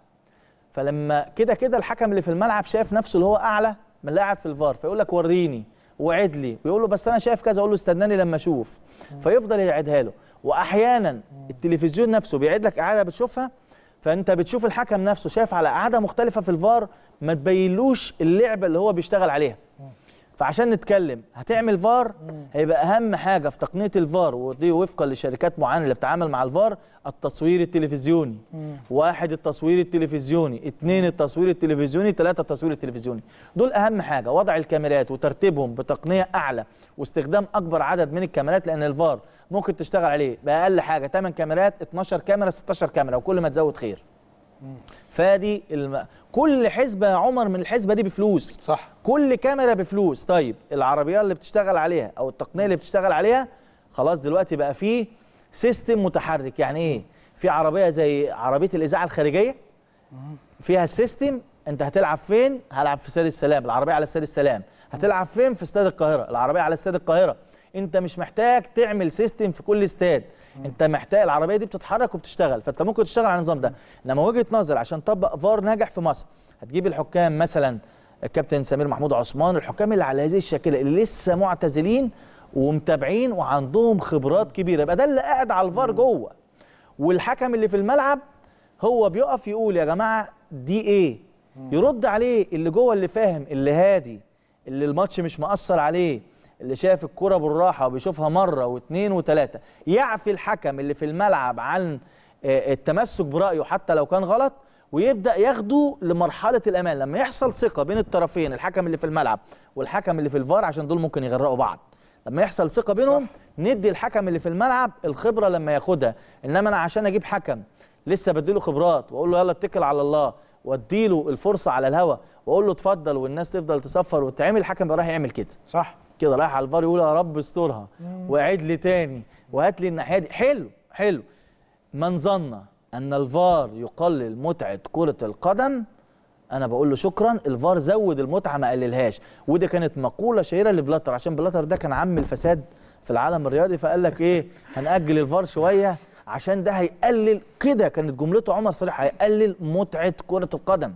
فلما كده كده الحكم اللي في الملعب شايف نفسه اللي هو اعلى من اللي قاعد في الفار فيقول لك وريني وعد لي ويقول له بس انا شايف كذا اقول له استناني لما اشوف فيفضل يعيدها له واحيانا التلفزيون نفسه بيعيد لك اعاده بتشوفها فانت بتشوف الحكم نفسه شايف على اعاده مختلفه في الفار ما تبينلوش اللعبه اللي هو بيشتغل عليها فعشان نتكلم هتعمل فار هيبقى اهم حاجه في تقنيه الفار ودي وفقا لشركات معينه اللي بتتعامل مع الفار التصوير التلفزيوني مم. واحد التصوير التلفزيوني اثنين التصوير التلفزيوني ثلاثه التصوير التلفزيوني دول اهم حاجه وضع الكاميرات وترتيبهم بتقنيه اعلى واستخدام اكبر عدد من الكاميرات لان الفار ممكن تشتغل عليه باقل حاجه 8 كاميرات 12 كاميرا 16 كاميرا وكل ما تزود خير فادي الم... كل حسبه يا عمر من الحسبه دي بفلوس صح كل كاميرا بفلوس طيب العربيه اللي بتشتغل عليها او التقنيه اللي بتشتغل عليها خلاص دلوقتي بقى فيه سيستم متحرك يعني ايه في عربيه زي عربيه الاذاعه الخارجيه فيها السيستم انت هتلعب فين هلعب في استاد السلام العربيه على استاد السلام هتلعب فين في استاد القاهره العربيه على استاد القاهره انت مش محتاج تعمل سيستم في كل استاد انت محتاج العربيه دي بتتحرك وبتشتغل فانت ممكن تشتغل على النظام ده انما وجهه نظر عشان تطبق فار ناجح في مصر هتجيب الحكام مثلا الكابتن سمير محمود عثمان الحكام اللي على هذه الشاكله اللي لسه معتزلين ومتابعين وعندهم خبرات كبيره يبقى ده اللي قاعد على الفار جوه والحكم اللي في الملعب هو بيقف يقول يا جماعه دي ايه يرد عليه اللي جوه اللي فاهم اللي هادي اللي الماتش مش مأثر عليه اللي شاف الكرة بالراحة وبيشوفها مرة واثنين وثلاثة يعفي الحكم اللي في الملعب عن آه، التمسك برأيه حتى لو كان غلط ويبدا ياخده لمرحله الامان لما يحصل ثقه بين الطرفين الحكم اللي في الملعب والحكم اللي في الفار عشان دول ممكن يغرقوا بعض لما يحصل ثقه بينهم صح. ندي الحكم اللي في الملعب الخبره لما ياخدها انما انا عشان اجيب حكم لسه بديله خبرات واقول له يلا اتكل على الله واديله الفرصه على الهوى واقول له اتفضل والناس تفضل تصفر وتعمل الحكم راح يعمل كده صح كده رايح على الفار يقول يا رب استرها واعد لي تاني وهات لي الناحيه دي حلو حلو من ظن ان الفار يقلل متعه كره القدم انا بقول له شكرا الفار زود المتعه ما قللهاش ودي كانت مقوله شهيره لبلاتر عشان بلاتر ده كان عم الفساد في العالم الرياضي فقال لك ايه هنأجل الفار شويه عشان ده هيقلل كده كانت جملته عمر صريح هيقلل متعه كره القدم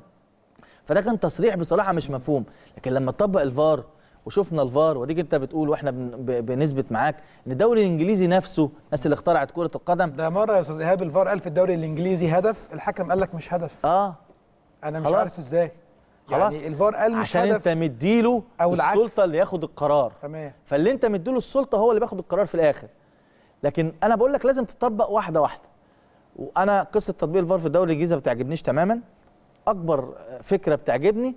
فده كان تصريح بصراحه مش مفهوم لكن لما تطبق الفار وشفنا الفار واديك انت بتقول واحنا بنثبت معاك ان الدوري الانجليزي نفسه الناس اللي اخترعت كره القدم ده مره يا استاذ ايهاب الفار قال في الدوري الانجليزي هدف الحكم قال لك مش هدف اه انا مش خلاص. عارف ازاي خلاص يعني الفار قال مش عشان هدف انت مديله أو السلطه العكس. اللي ياخد القرار تمام فاللي انت مديله السلطه هو اللي بياخد القرار في الاخر لكن انا بقول لك لازم تطبق واحده واحده وانا قصه تطبيق الفار في الدوري الانجليزي ما بتعجبنيش تماما اكبر فكره بتعجبني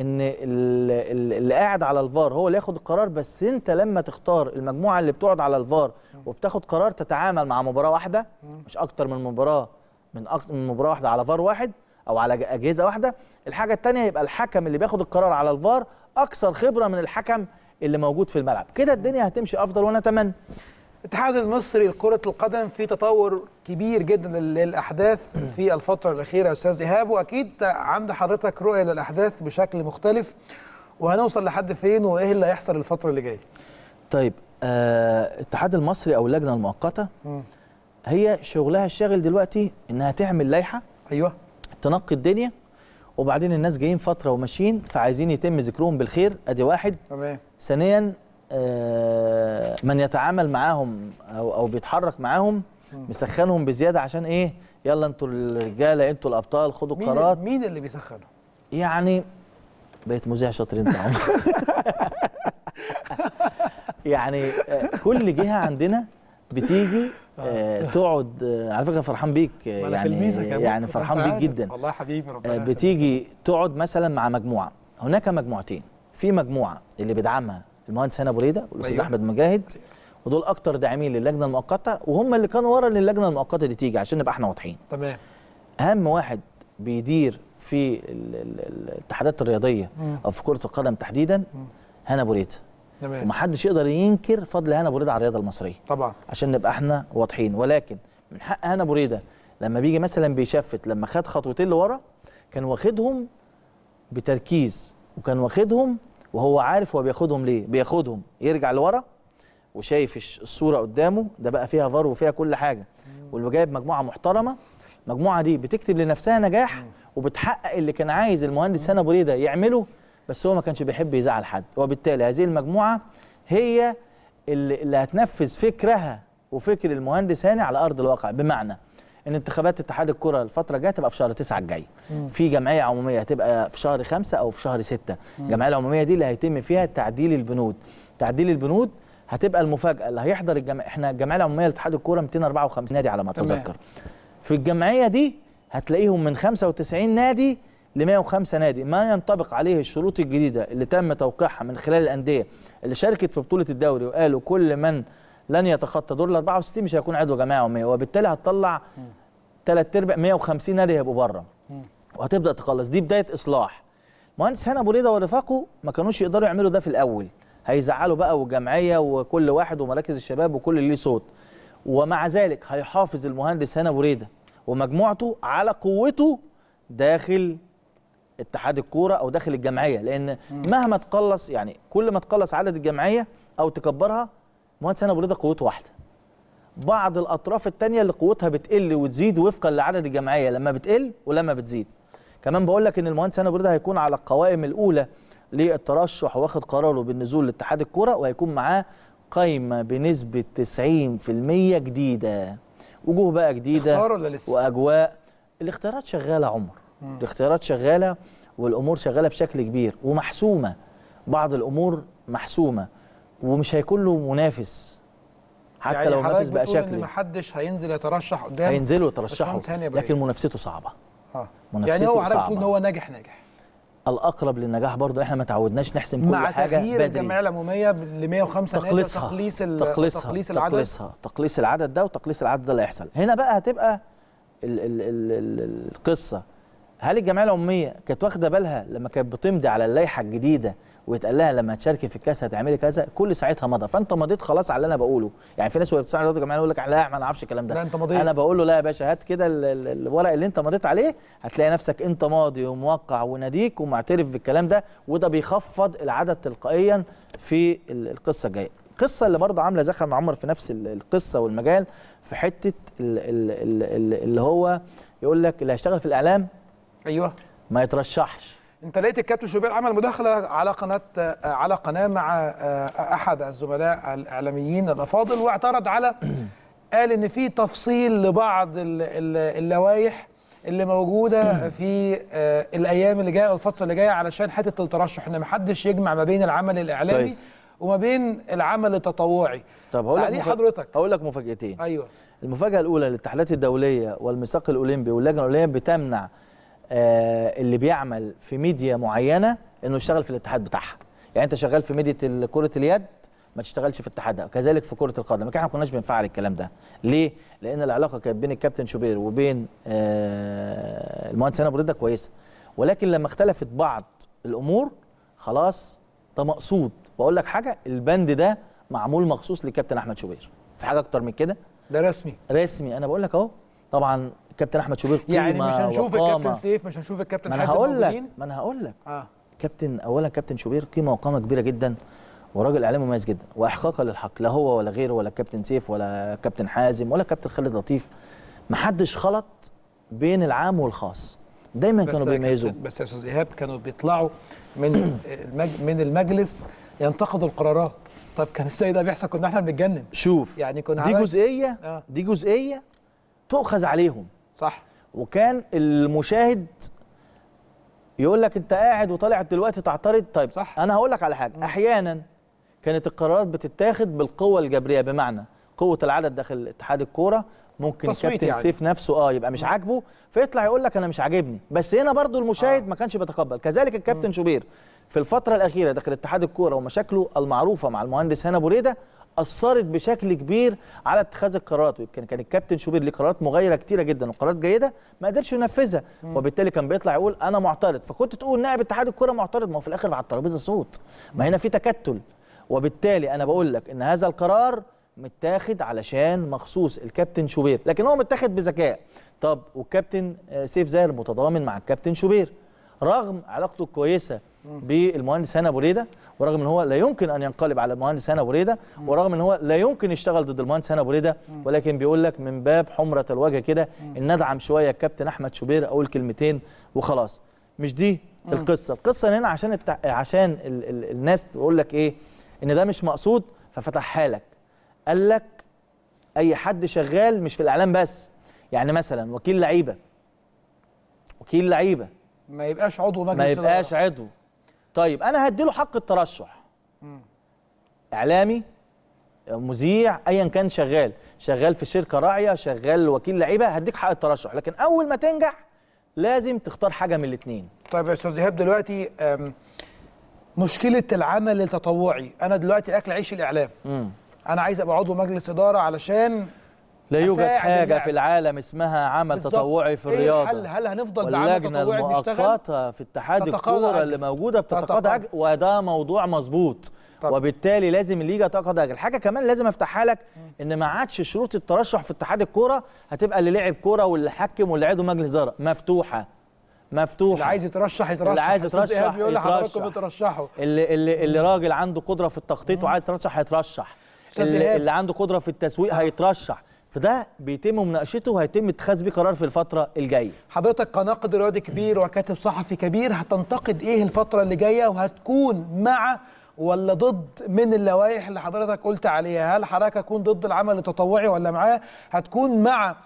ان اللي قاعد على الفار هو اللي ياخد القرار بس انت لما تختار المجموعه اللي بتقعد على الفار وبتاخد قرار تتعامل مع مباراه واحده مش اكتر من مباراه من اكتر من مباراه واحده على فار واحد او على اجهزه واحده الحاجه الثانيه يبقى الحكم اللي بياخد القرار على الفار اكثر خبره من الحكم اللي موجود في الملعب كده الدنيا هتمشي افضل وانا اتمنى الاتحاد المصري لكرة القدم في تطور كبير جدا للأحداث في الفترة الأخيرة يا أستاذ إيهاب وأكيد عند حضرتك رؤية للأحداث بشكل مختلف وهنوصل لحد فين وإيه اللي هيحصل الفترة اللي جاية طيب آه، الاتحاد آه المصري أو اللجنة المؤقتة هي شغلها الشاغل دلوقتي إنها تعمل لائحة أيوه تنقي الدنيا وبعدين الناس جايين فترة وماشيين فعايزين يتم ذكرهم بالخير أدي واحد تمام ثانيا آه، من يتعامل معاهم او او بيتحرك معاهم مسخنهم بزياده عشان ايه يلا انتوا الرجاله انتوا الابطال خدوا قرارات مين اللي بيسخنهم يعني بقيت مذيع شاطرين انت يعني آه، كل جهه عندنا بتيجي آه، تقعد على فكره فرحان بيك يعني يعني فرحان بيك جدا والله حبيبي ربنا بتيجي تقعد مثلا مع مجموعه هناك مجموعتين في مجموعه اللي بيدعمها المهندس هنا بريده والاستاذ أيوه. احمد مجاهد ودول اكتر داعمين للجنه المؤقته وهم اللي كانوا ورا ان اللجنه المؤقته دي تيجي عشان نبقى احنا واضحين تمام اهم واحد بيدير في الاتحادات الرياضيه مم. او في كره القدم تحديدا هنا بريده تمام ومحدش يقدر ينكر فضل هنا بريده على الرياضه المصريه طبعا عشان نبقى احنا واضحين ولكن من حق هنا بريده لما بيجي مثلا بيشفت لما خد خطوتين لورا كان واخدهم بتركيز وكان واخدهم وهو عارف هو بياخدهم ليه بياخدهم يرجع لورا وشايف الصوره قدامه ده بقى فيها فار وفيها كل حاجه واللي جايب مجموعه محترمه المجموعه دي بتكتب لنفسها نجاح وبتحقق اللي كان عايز المهندس هنا ابو ريده يعمله بس هو ما كانش بيحب يزعل حد وبالتالي هذه المجموعه هي اللي هتنفذ فكرها وفكر المهندس هاني على ارض الواقع بمعنى ان انتخابات اتحاد الكره الفتره الجايه تبقى في شهر 9 الجاي في جمعيه عموميه هتبقى في شهر 5 او في شهر 6 الجمعيه العموميه دي اللي هيتم فيها تعديل البنود تعديل البنود هتبقى المفاجاه اللي هيحضر الجمع... احنا الجمعيه العموميه لاتحاد الكوره 254 نادي على ما اتذكر في الجمعيه دي هتلاقيهم من 95 نادي ل 105 نادي ما ينطبق عليه الشروط الجديده اللي تم توقيعها من خلال الانديه اللي شاركت في بطوله الدوري وقالوا كل من لن يتخطى دور ال 64 مش هيكون عضو جماعي وبالتالي هتطلع ثلاث ارباع 150 نادي هيبقوا بره وهتبدا تخلص دي بدايه اصلاح مهندس هنا ابو ريده ورفاقه ما كانوش يقدروا يعملوا ده في الاول هيزعلوا بقى والجمعيه وكل واحد ومراكز الشباب وكل اللي ليه صوت ومع ذلك هيحافظ المهندس هنا ابو ريده ومجموعته على قوته داخل اتحاد الكوره او داخل الجمعيه لان مهما تقلص يعني كل ما تقلص عدد الجمعيه او تكبرها مهندس هنا ابو رضا قوته واحده بعض الاطراف الثانيه اللي قوتها بتقل وتزيد وفقا لعدد الجمعيه لما بتقل ولما بتزيد كمان بقول لك ان المهندس هنا ابو رضا هيكون على القوائم الاولى للترشح واخد قراره بالنزول لاتحاد الكره وهيكون معاه قايمه بنسبه 90% جديده وجوه بقى جديده واجواء الاختيارات شغاله عمر مم. الاختيارات شغاله والامور شغاله بشكل كبير ومحسومه بعض الامور محسومه ومش هيكون له منافس حتى يعني لو منافس بقى شكل ان محدش هينزل يترشح قدام هينزلوا يترشحوا لكن إيه؟ منافسته صعبه اه منافسته يعني هو عارف ان هو ناجح ناجح الاقرب للنجاح برضه احنا ما تعودناش نحسم كل حاجه حاجه مع تغيير الجمعيه العموميه ل 105 تقليصها تقليص تقليصها تقليص العدد تقليصها تقليص العدد ده وتقليص العدد ده اللي هيحصل هنا بقى هتبقى ال ال ال ال القصه هل الجمعيه العموميه كانت واخده بالها لما كانت بتمضي على اللائحه الجديده ويتقال لها لما تشاركي في الكاس هتعملي كذا كل ساعتها مضى فانت مضيت خلاص على اللي انا بقوله يعني في ناس وهي بتسمع رياضه يقول لك لا ما انا اعرفش الكلام ده لا انت مضيت انا بقول له لا يا باشا هات كده الورق اللي انت مضيت عليه هتلاقي نفسك انت ماضي وموقع وناديك ومعترف بالكلام ده وده بيخفض العدد تلقائيا في القصه الجايه القصه اللي برضه عامله زخم عمر في نفس القصه والمجال في حته اللي هو يقول لك اللي هيشتغل في الاعلام ايوه ما يترشحش انت لقيت الكابتن شوبير عمل مداخله على قناه على قناه مع آه، احد الزملاء الاعلاميين الافاضل واعترض على قال ان في تفصيل لبعض اللوائح اللي موجوده في آه، الايام اللي جايه والفتره اللي جايه علشان حته الترشح ان محدش يجمع ما بين العمل الاعلامي كويس. وما بين العمل التطوعي طب هقول لك مفاجأ... حضرتك هقول لك مفاجاتين ايوه المفاجاه الاولى الاتحادات الدوليه والميثاق الاولمبي واللجنه الاولمبيه بتمنع آه، اللي بيعمل في ميديا معينه انه يشتغل في الاتحاد بتاعها يعني انت شغال في ميديا كره اليد ما تشتغلش في اتحادها وكذلك في كره القدم لكن احنا ما كناش بنفعل الكلام ده ليه لان العلاقه كانت بين الكابتن شوبير وبين آه، المهندس هنا رده كويسه ولكن لما اختلفت بعض الامور خلاص ده مقصود واقول لك حاجه البند ده معمول مخصوص لكابتن احمد شوبير في حاجه اكتر من كده ده رسمي رسمي انا بقول لك اهو طبعا كابتن احمد شوبير قيمه يعني مش هنشوف وقامة. الكابتن سيف مش هنشوف الكابتن حازم هقول لك ما انا هقول لك آه. كابتن اولا كابتن شوبير قيمه وقامه كبيره جدا وراجل اعلامي مميز جدا واحقاقا للحق لا هو ولا غيره ولا كابتن سيف ولا كابتن حازم ولا كابتن خالد لطيف ما حدش خلط بين العام والخاص دايما كانوا بيميزوا بس يا استاذ ايهاب كانوا بيطلعوا من المج... من المجلس ينتقدوا القرارات طب كان السيد ده بيحصل كنا احنا بنتجنن شوف يعني كنا دي جزئيه آه. دي جزئيه تؤخذ عليهم صح وكان المشاهد يقول لك انت قاعد وطالع دلوقتي تعترض طيب صح انا هقول لك على حاجه احيانا كانت القرارات بتتاخد بالقوه الجبريه بمعنى قوه العدد داخل اتحاد الكوره ممكن الكابتن يعني. سيف نفسه اه يبقى مش عاجبه فيطلع يقول لك انا مش عاجبني بس هنا برضو المشاهد آه. ما كانش بيتقبل كذلك الكابتن شوبير في الفتره الاخيره داخل اتحاد الكوره ومشاكله المعروفه مع المهندس هنا بوريده اثرت بشكل كبير على اتخاذ القرارات ويمكن كان الكابتن شوبير ليه قرارات مغايره كتيره جدا وقرارات جيده ما قدرش ينفذها وبالتالي كان بيطلع يقول انا معترض فكنت تقول نائب اتحاد الكره معترض ما هو في الاخر على الترابيزه صوت ما هنا في تكتل وبالتالي انا بقول لك ان هذا القرار متاخد علشان مخصوص الكابتن شوبير لكن هو متاخد بذكاء طب والكابتن آه، سيف زاهر متضامن مع الكابتن شوبير رغم علاقته الكويسه بالمهندس هنا ريده ورغم ان هو لا يمكن ان ينقلب على المهندس هنا ريده ورغم ان هو لا يمكن يشتغل ضد المهندس هنا ريده ولكن بيقول لك من باب حمره الوجه كده ان ندعم شويه الكابتن احمد شوبير اقول كلمتين وخلاص مش دي القصه القصه هنا عشان التع... عشان ال... ال... الناس تقول لك ايه ان ده مش مقصود ففتحها لك قال لك اي حد شغال مش في الاعلام بس يعني مثلا وكيل لعيبه وكيل لعيبه ما يبقاش عضو مجلس ما يبقاش الدارة. عضو طيب انا هديله حق الترشح مم. اعلامي مذيع ايا كان شغال شغال في شركه راعيه شغال وكيل لعيبه هديك حق الترشح لكن اول ما تنجح لازم تختار حاجه من الاثنين طيب يا استاذ ايهاب دلوقتي مشكله العمل التطوعي انا دلوقتي اكل عيش الاعلام مم. انا عايز ابقى عضو مجلس اداره علشان لا يوجد حاجه في العالم اسمها عمل بالزبط. تطوعي في إيه، الرياضه هل هل هنفضل بعمل تطوعي بنشتغل في اتحاد الكوره اللي موجوده بتتقاضى وده موضوع مظبوط وبالتالي لازم الليجا تاخد اجر حاجه كمان لازم افتحها لك ان ما عادش شروط الترشح في اتحاد الكوره هتبقى اللي لعب كوره واللي حكم واللي عضو مجلس اداره مفتوحه مفتوحه اللي عايز يترشح يترشح اللي عايز يترشح بيقول لحضراتكم بترشحوا اللي اللي, اللي راجل عنده قدره في التخطيط وعايز يترشح هيترشح اللي, اللي عنده قدره في التسويق آه. هيترشح فده بيتم مناقشته وهيتم اتخاذ بيه قرار في الفتره الجايه. حضرتك كناقد رياضي كبير وكاتب صحفي كبير هتنتقد ايه الفتره اللي جايه وهتكون مع ولا ضد من اللوائح اللي حضرتك قلت عليها؟ هل حضرتك هتكون ضد العمل التطوعي ولا معاه؟ هتكون مع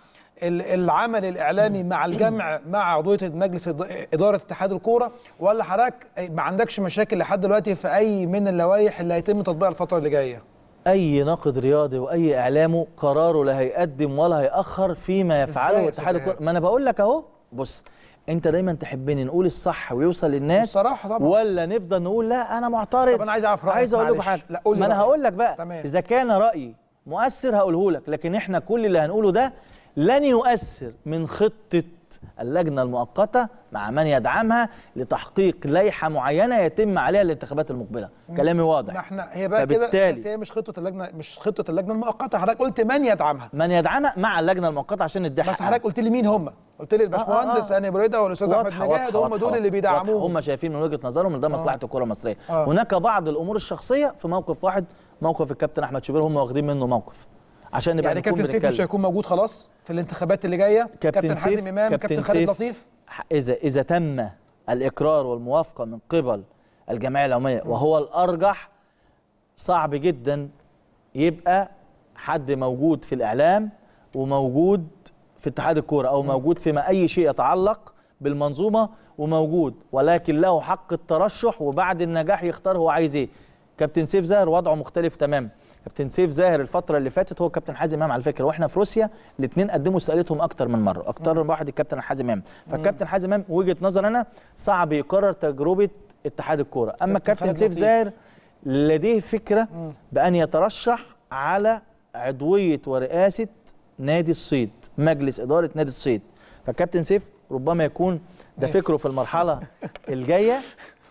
العمل الاعلامي مع الجمع مع عضويه مجلس اداره اتحاد الكوره ولا حضرتك ما عندكش مشاكل لحد دلوقتي في اي من اللوائح اللي هيتم تطبيقها الفتره اللي جايه؟ اي ناقد رياضي واي اعلامه قراره لا هيقدم ولا هياخر فيما يفعله اتحاد الكوره ما انا بقول لك اهو بص انت دايما تحبني نقول الصح ويوصل للناس الصراحه طبعا ولا نفضل نقول لا انا معترض طب انا عايز اعرف رايك عايز اقول لكم حاجه لا قول ما انا هقول لك بقى تمام. اذا كان رايي مؤثر هقوله لك لكن احنا كل اللي هنقوله ده لن يؤثر من خطه اللجنة المؤقتة مع من يدعمها لتحقيق لائحة معينة يتم عليها الانتخابات المقبلة كلامي واضح ما احنا هي بقى كده بس هي مش خطة اللجنة مش خطة اللجنة المؤقتة حضرتك قلت من يدعمها من يدعمها مع اللجنة المؤقتة عشان ندي بس حضرتك قلت لي مين هم قلت لي الباشمهندس آه آه. آه. هاني بريده والاستاذ احمد نجاهد هم دول اللي بيدعموه هم شايفين من وجهه نظرهم ان ده آه. مصلحه آه. الكره المصريه آه. هناك بعض الامور الشخصيه في موقف واحد موقف الكابتن احمد شوبير هم واخدين منه موقف عشان نبقى يعني كابتن سيف مش هيكون موجود خلاص في الانتخابات اللي جايه كابتن, حازم امام كابتن, كابتن خالد لطيف اذا اذا تم الاقرار والموافقه من قبل الجمعيه العموميه وهو الارجح صعب جدا يبقى حد موجود في الاعلام وموجود في اتحاد الكوره او موجود فيما اي شيء يتعلق بالمنظومه وموجود ولكن له حق الترشح وبعد النجاح يختار هو عايز ايه كابتن سيف زهر وضعه مختلف تماما كابتن سيف زاهر الفتره اللي فاتت هو كابتن حازم امام على فكره واحنا في روسيا الاثنين قدموا استقالتهم اكتر من مره اكتر من واحد الكابتن حازم امام فالكابتن حازم امام وجهه نظر انا صعب يكرر تجربه اتحاد الكوره اما الكابتن سيف زاهر لديه فكره بان يترشح على عضويه ورئاسه نادي الصيد مجلس اداره نادي الصيد فالكابتن سيف ربما يكون ده فكره في المرحله الجايه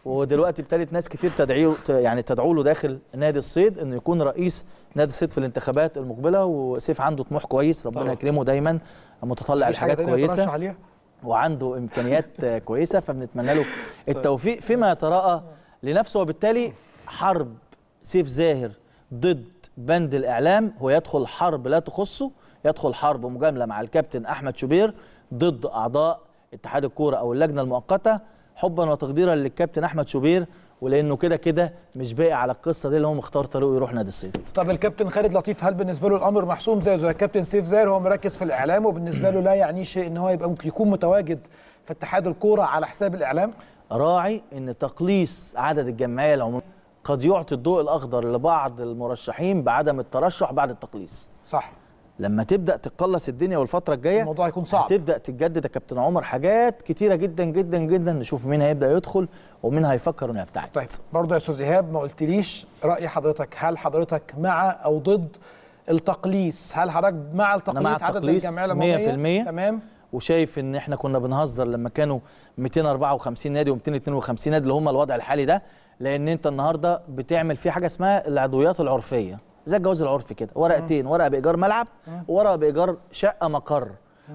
ودلوقتي ابتدت ناس كتير تدعيه يعني تدعو له داخل نادي الصيد انه يكون رئيس نادي الصيد في الانتخابات المقبله وسيف عنده طموح كويس ربنا طبعا. يكرمه دايما متطلع لحاجات كويسه وعنده امكانيات كويسه فبنتمنى له طيب. التوفيق فيما يتراءى لنفسه وبالتالي حرب سيف زاهر ضد بند الاعلام هو يدخل حرب لا تخصه يدخل حرب مجامله مع الكابتن احمد شوبير ضد اعضاء اتحاد الكوره او اللجنه المؤقته حبا وتقديرا للكابتن احمد شوبير ولانه كده كده مش باقي على القصه دي اللي هو مختار طريقه يروح نادي الصيد. طب الكابتن خالد لطيف هل بالنسبه له الامر محسوم زي زي الكابتن سيف زاهر هو مركز في الاعلام وبالنسبه له لا يعني شيء ان هو يبقى ممكن يكون متواجد في اتحاد الكوره على حساب الاعلام؟ راعي ان تقليص عدد الجمعيه العموميه قد يعطي الضوء الاخضر لبعض المرشحين بعدم الترشح بعد التقليص. صح. لما تبدا تقلص الدنيا والفتره الجايه الموضوع هيكون صعب تبدا تتجدد يا كابتن عمر حاجات كتيره جدا جدا جدا نشوف مين هيبدا يدخل ومين هيفكر انه يبتعد طيب برضه يا استاذ ايهاب ما قلتليش راي حضرتك هل حضرتك مع او ضد التقليص هل حضرتك مع التقليص, التقليص عدد الجمعيه العموميه 100% تمام وشايف ان احنا كنا بنهزر لما كانوا 254 نادي و252 نادي اللي هم الوضع الحالي ده لان انت النهارده بتعمل في حاجه اسمها العضويات العرفيه زي الجواز العرفي كده ورقتين ورقه بايجار ملعب وورقه بايجار شقه مقر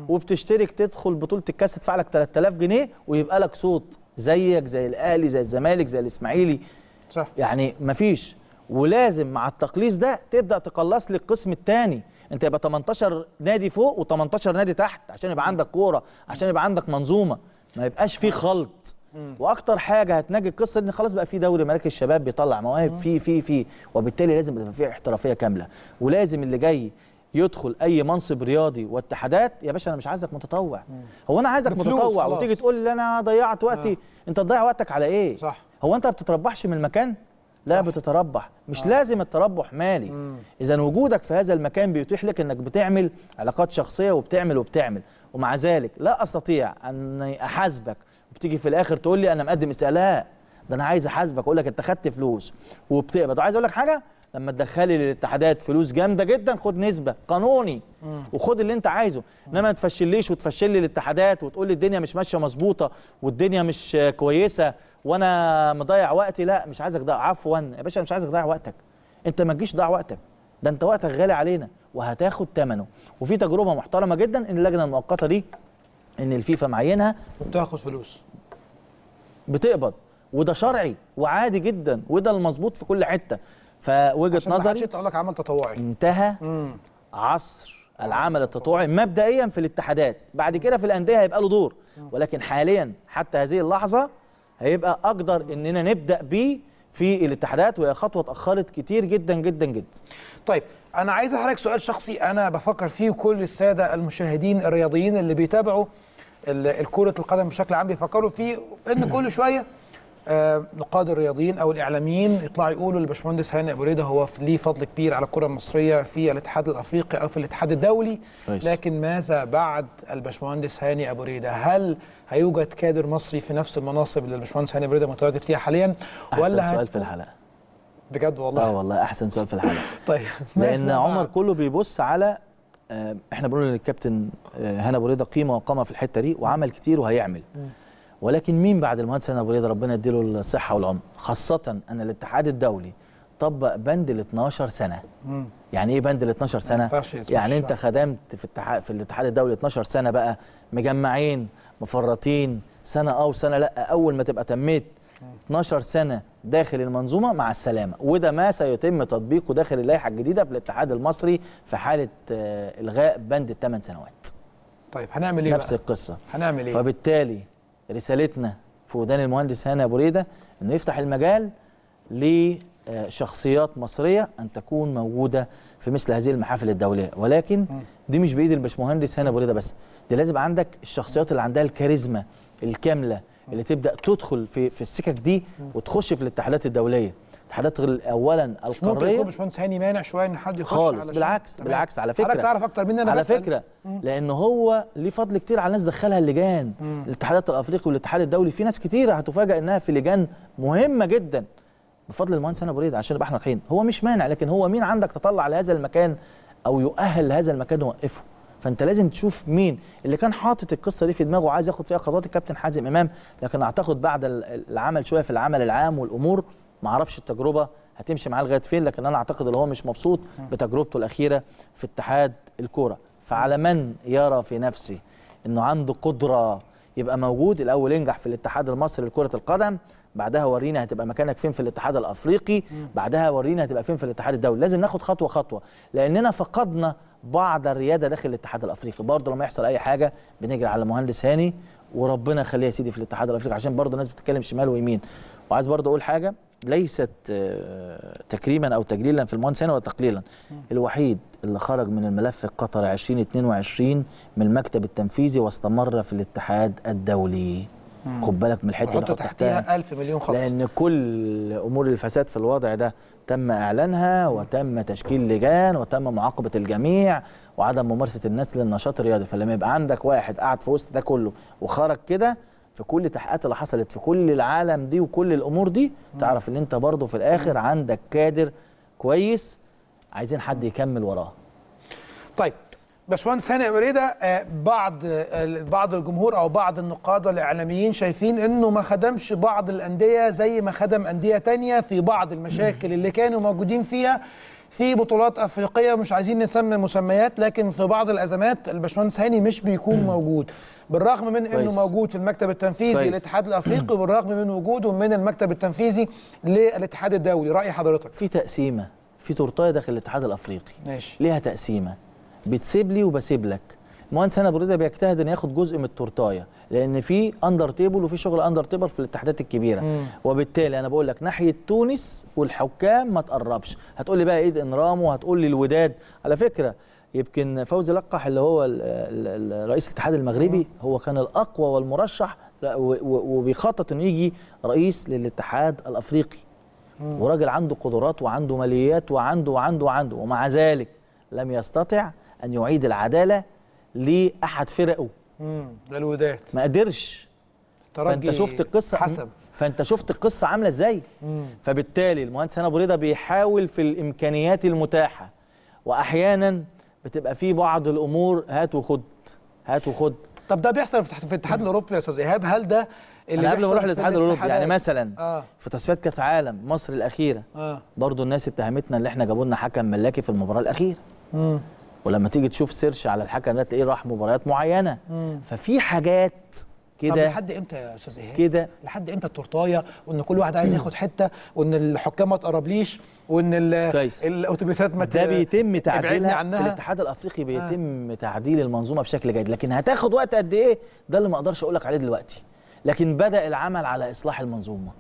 وبتشترك تدخل بطوله الكاس تدفع لك 3000 جنيه ويبقى لك صوت زيك زي الاهلي زي الزمالك زي الاسماعيلي صح يعني مفيش ولازم مع التقليص ده تبدا تقلص لي القسم الثاني انت يبقى 18 نادي فوق و18 نادي تحت عشان يبقى عندك كوره عشان يبقى عندك منظومه ما يبقاش فيه خلط واكتر حاجه هتنجي القصه ان خلاص بقى في دوري مراكز الشباب بيطلع مواهب في في في وبالتالي لازم يبقى في احترافيه كامله ولازم اللي جاي يدخل اي منصب رياضي واتحادات يا باشا انا مش عايزك متطوع مم. هو انا عايزك متطوع خلاص. وتيجي تقول لي انا ضيعت وقتي آه. انت تضيع وقتك على ايه صح. هو انت ما بتتربحش من المكان لا صح. بتتربح مش آه. لازم التربح مالي اذا وجودك في هذا المكان بيتيح لك انك بتعمل علاقات شخصيه وبتعمل وبتعمل ومع ذلك لا استطيع ان احاسبك وبتيجي في الاخر تقول لي انا مقدم استقاله لا ده انا عايز احاسبك اقول لك انت خدت فلوس وبتقبض وعايز اقول لك حاجه لما تدخلي للاتحادات فلوس جامده جدا خد نسبه قانوني وخد اللي انت عايزه انما ما تفشليش وتفشل لي الاتحادات وتقول لي الدنيا مش ماشيه مظبوطه والدنيا مش كويسه وانا مضيع وقتي لا مش عايزك ضيع عفوا يا باشا مش عايزك تضيع وقتك انت ما تجيش تضيع وقتك ده انت وقتك غالي علينا وهتاخد ثمنه وفي تجربه محترمه جدا ان اللجنه المؤقته دي ان الفيفا معينها بتاخد فلوس بتقبض وده شرعي وعادي جدا وده المظبوط في كل حته فوجهه نظري عشان تقول لك عمل تطوعي انتهى مم. عصر العمل التطوعي مبدئيا في الاتحادات بعد كده في الانديه هيبقى له دور ولكن حاليا حتى هذه اللحظه هيبقى اقدر اننا نبدا بيه في الاتحادات وهي خطوه اتاخرت كتير جدا جدا جدا طيب انا عايز احرك سؤال شخصي انا بفكر فيه كل الساده المشاهدين الرياضيين اللي بيتابعوا الكرة القدم بشكل عام بيفكروا فيه ان كل شويه آه، نقاد الرياضيين او الاعلاميين يطلعوا يقولوا للباشمهندس هاني ابو ريده هو ليه فضل كبير على الكره المصريه في الاتحاد الافريقي او في الاتحاد الدولي لكن ماذا بعد الباشمهندس هاني ابو ريده هل هيوجد كادر مصري في نفس المناصب اللي الباشمهندس هاني ابو ريده متواجد فيها حاليا أحسن ولا احسن سؤال في الحلقه بجد والله اه والله احسن سؤال في الحلقه طيب لان عمر كله بيبص على آه، احنا بنقول للكابتن هنا آه، ابو رضا قيمه وقامه في الحته دي وعمل كتير وهيعمل ولكن مين بعد المهندس هنا ابو رضا ربنا يديله الصحه والعمر خاصه ان الاتحاد الدولي طبق بند ال 12 سنه يعني ايه بند ال 12 سنه يعني انت خدمت في الاتحاد في الاتحاد الدولي 12 سنه بقى مجمعين مفرطين سنه اه وسنه لا اول ما تبقى تميت 12 سنه داخل المنظومه مع السلامه وده ما سيتم تطبيقه داخل اللائحه الجديده في الاتحاد المصري في حاله آه، الغاء بند الثمان سنوات طيب هنعمل ايه نفس بقى؟ القصه هنعمل ايه فبالتالي رسالتنا في ودان المهندس هاني ابو ريده انه يفتح المجال لشخصيات مصريه ان تكون موجوده في مثل هذه المحافل الدوليه ولكن دي مش بايد الباشمهندس هاني ابو ريده بس دي لازم عندك الشخصيات اللي عندها الكاريزما الكامله اللي تبدا تدخل في في السكك دي وتخش في الاتحادات الدوليه الاتحادات اولا القاريه ممكن يكون باشمهندس هاني مانع شويه ان حد يخش خالص بالعكس تمام. بالعكس على فكره حضرتك تعرف اكتر مني انا على فكره لان هو ليه فضل كتير على الناس دخلها اللجان مم. الاتحادات الافريقي والاتحاد الدولي في ناس كتيره هتفاجئ انها في لجان مهمه جدا بفضل المهندس هاني بريد عشان نبقى احنا طحين هو مش مانع لكن هو مين عندك تطلع لهذا المكان او يؤهل لهذا المكان ووقفه فانت لازم تشوف مين اللي كان حاطط القصه دي في دماغه وعايز ياخد فيها قرارات الكابتن حازم امام لكن اعتقد بعد العمل شويه في العمل العام والامور ما اعرفش التجربه هتمشي معاه لغايه فين لكن انا اعتقد ان هو مش مبسوط بتجربته الاخيره في اتحاد الكوره فعلى من يرى في نفسه انه عنده قدره يبقى موجود الاول ينجح في الاتحاد المصري لكره القدم بعدها ورينا هتبقى مكانك فين في الاتحاد الافريقي بعدها ورينا هتبقى فين في الاتحاد الدولي لازم ناخد خطوه خطوه لاننا فقدنا بعض الرياده داخل الاتحاد الافريقي برضه لما يحصل اي حاجه بنجري على مهندس هاني وربنا يخليه يا سيدي في الاتحاد الافريقي عشان برضه الناس بتتكلم شمال ويمين وعايز برضه اقول حاجه ليست آه، تكريما او تجليلا في المهندس هاني ولا تقليلا الوحيد اللي خرج من الملف القطري 2022 من المكتب التنفيذي واستمر في الاتحاد الدولي خد بالك من الحته اللي تحتها 1000 مليون خط لان كل امور الفساد في الوضع ده تم اعلانها وتم تشكيل لجان وتم معاقبه الجميع وعدم ممارسه الناس للنشاط الرياضي فلما يبقى عندك واحد قاعد في وسط ده كله وخرج كده في كل التحقيقات اللي حصلت في كل العالم دي وكل الامور دي تعرف ان انت برضه في الاخر عندك كادر كويس عايزين حد يكمل وراه طيب وان هاني وريده آه، بعض آه، بعض الجمهور او بعض النقاد والاعلاميين شايفين انه ما خدمش بعض الانديه زي ما خدم انديه تانية في بعض المشاكل اللي كانوا موجودين فيها في بطولات افريقيه مش عايزين نسمي مسميات لكن في بعض الازمات الباشمهندس هاني مش بيكون موجود بالرغم من انه موجود في المكتب التنفيذي للاتحاد الافريقي وبالرغم من وجوده من المكتب التنفيذي للاتحاد الدولي راي حضرتك في تقسيمه في تورتايه داخل الاتحاد الافريقي ماشي ليها تقسيمه بتسيب لي وبسيب لك مهندس ابو بريده بيجتهد ان ياخد جزء من التورتايه لان في اندر تيبل وفي شغل اندر تيبل في الاتحادات الكبيره مم. وبالتالي انا بقول لك ناحيه تونس والحكام ما تقربش هتقول لي بقى ايد انرام وهتقول لي الوداد على فكره يمكن فوزي لقح اللي هو رئيس الاتحاد المغربي مم. هو كان الاقوى والمرشح وبيخطط انه يجي رئيس للاتحاد الافريقي مم. وراجل عنده قدرات وعنده ماليات وعنده وعنده, وعنده ومع ذلك لم يستطع ان يعيد العداله لاحد فرقه امم الوداد ما قدرش فانت شفت القصه حسب فانت شفت القصه عامله ازاي فبالتالي المهندس هنا ابو رضا بيحاول في الامكانيات المتاحه واحيانا بتبقى في بعض الامور هات وخد هات وخد طب ده بيحصل في الاتحاد الاوروبي يا استاذ ايهاب هل ده اللي قبل ما اروح للاتحاد الاوروبي يعني مثلا آه. في تصفيات كاس عالم مصر الاخيره آه. برضو الناس اتهمتنا ان احنا جابوا لنا حكم ملاكي في المباراه الاخيره ولما تيجي تشوف سيرش على الحكم ده تلاقيه راح مباريات معينه مم. ففي حاجات كده لحد امتى يا استاذ ايهاب كده لحد امتى التورتايه وان كل واحد عايز ياخد حته وان الحكام ما تقربليش وان الاوتوبيسات ما ده بيتم تعديلها عنها. في الاتحاد الافريقي آه. بيتم آه. تعديل المنظومه بشكل جيد لكن هتاخد وقت قد ايه ده اللي ما اقدرش اقول لك عليه دلوقتي لكن بدا العمل على اصلاح المنظومه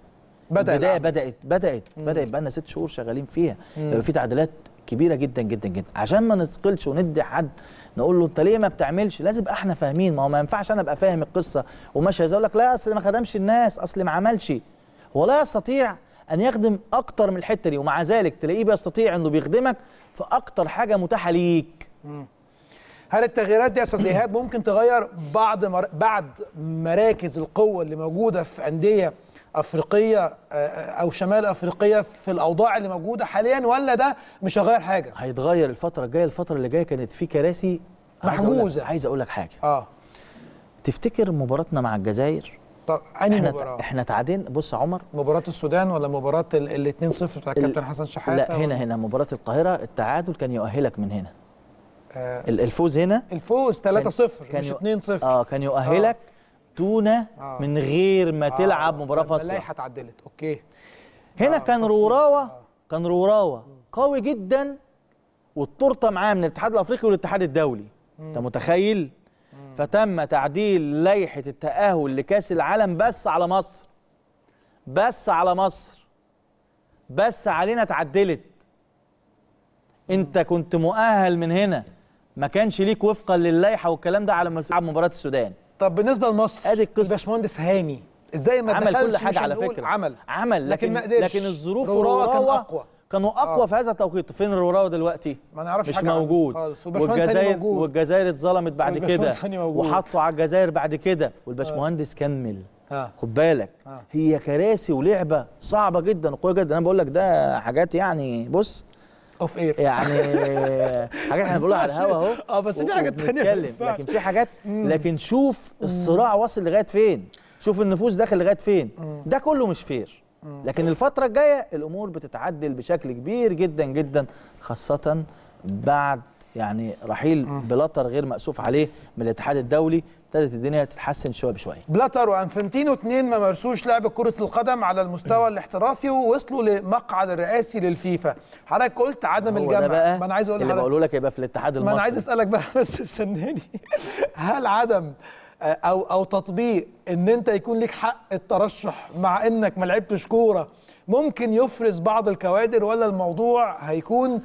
بدا البدايه بدات بدات بدات بقى لنا ست شهور شغالين فيها في تعديلات كبيره جدا جدا جدا عشان ما نثقلش وندي حد نقول له انت ليه ما بتعملش لازم احنا فاهمين ما هو ما ينفعش انا ابقى فاهم القصه وماشي اقول لك لا اصل ما خدمش الناس اصل ما عملش هو لا يستطيع ان يخدم اكتر من الحته دي ومع ذلك تلاقيه بيستطيع انه بيخدمك في اكتر حاجه متاحه ليك هل التغييرات دي يا استاذ ايهاب ممكن تغير بعض مر... بعض مراكز القوه اللي موجوده في انديه افريقيه آه، آه، او شمال افريقيا في الاوضاع اللي موجوده حاليا ولا ده مش هيغير حاجه هيتغير الفتره الجايه الفتره اللي جايه كانت في كراسي محجوزه عايز اقول لك حاجه اه تفتكر مباراتنا مع الجزائر طب انهي احنا مباراة؟ احنا تعادلنا بص يا عمر مباراة السودان ولا مباراة ال 2 0 بتاع الكابتن حسن شحاتة؟ لا هنا هنا مباراة القاهرة التعادل كان يؤهلك من هنا آه الفوز هنا الفوز 3 0 مش 2 0 اه كان يؤهلك آه التونه آه. من غير ما آه. تلعب مباراه فاصله اللائحه اتعدلت اوكي هنا آه. كان روراوا آه. كان روراوا قوي جدا والتورته معاه من الاتحاد الافريقي والاتحاد الدولي انت متخيل مم. فتم تعديل لائحه التاهل لكاس العالم بس على مصر بس على مصر بس علينا اتعدلت انت كنت مؤهل من هنا ما كانش ليك وفقا للائحه والكلام ده على مباراه السودان طب بالنسبه لمصر ادي القصه الباشمهندس هاني ازاي ما عمل كل حاجه على فكره عمل عمل لكن لكن, ما قدرش. لكن الظروف وراوة كان اقوى كانوا اقوى آه. في هذا التوقيت فين الروراه دلوقتي ما نعرفش مش حاجة موجود والجزائر والجزائر اتظلمت بعد كده وحطوا على الجزائر بعد كده والباشمهندس آه. كمل آه. خد بالك آه. هي كراسي ولعبه صعبه جدا وقويه جدا انا بقول لك ده حاجات يعني بص اوف اير يعني حاجات احنا بنقولها على الهوا اهو اه بس في حاجات ثانيه لكن في حاجات لكن شوف الصراع واصل لغايه فين شوف النفوس داخل لغايه فين ده كله مش فير لكن الفتره الجايه الامور بتتعدل بشكل كبير جدا جدا خاصه بعد يعني رحيل بلاتر غير مأسوف عليه من الاتحاد الدولي ابتدت الدنيا تتحسن شويه بشويه بلاتر وانفنتينو اثنين ما مارسوش لعب كره القدم على المستوى الاحترافي ووصلوا لمقعد الرئاسي للفيفا حضرتك قلت عدم الجمع ما انا عايز اقول اللي بقوله لك هيبقى في الاتحاد المصري ما انا عايز اسالك بقى بس استناني هل عدم آه، او او تطبيق ان انت يكون ليك حق الترشح مع انك ما لعبتش كوره ممكن يفرز بعض الكوادر ولا الموضوع هيكون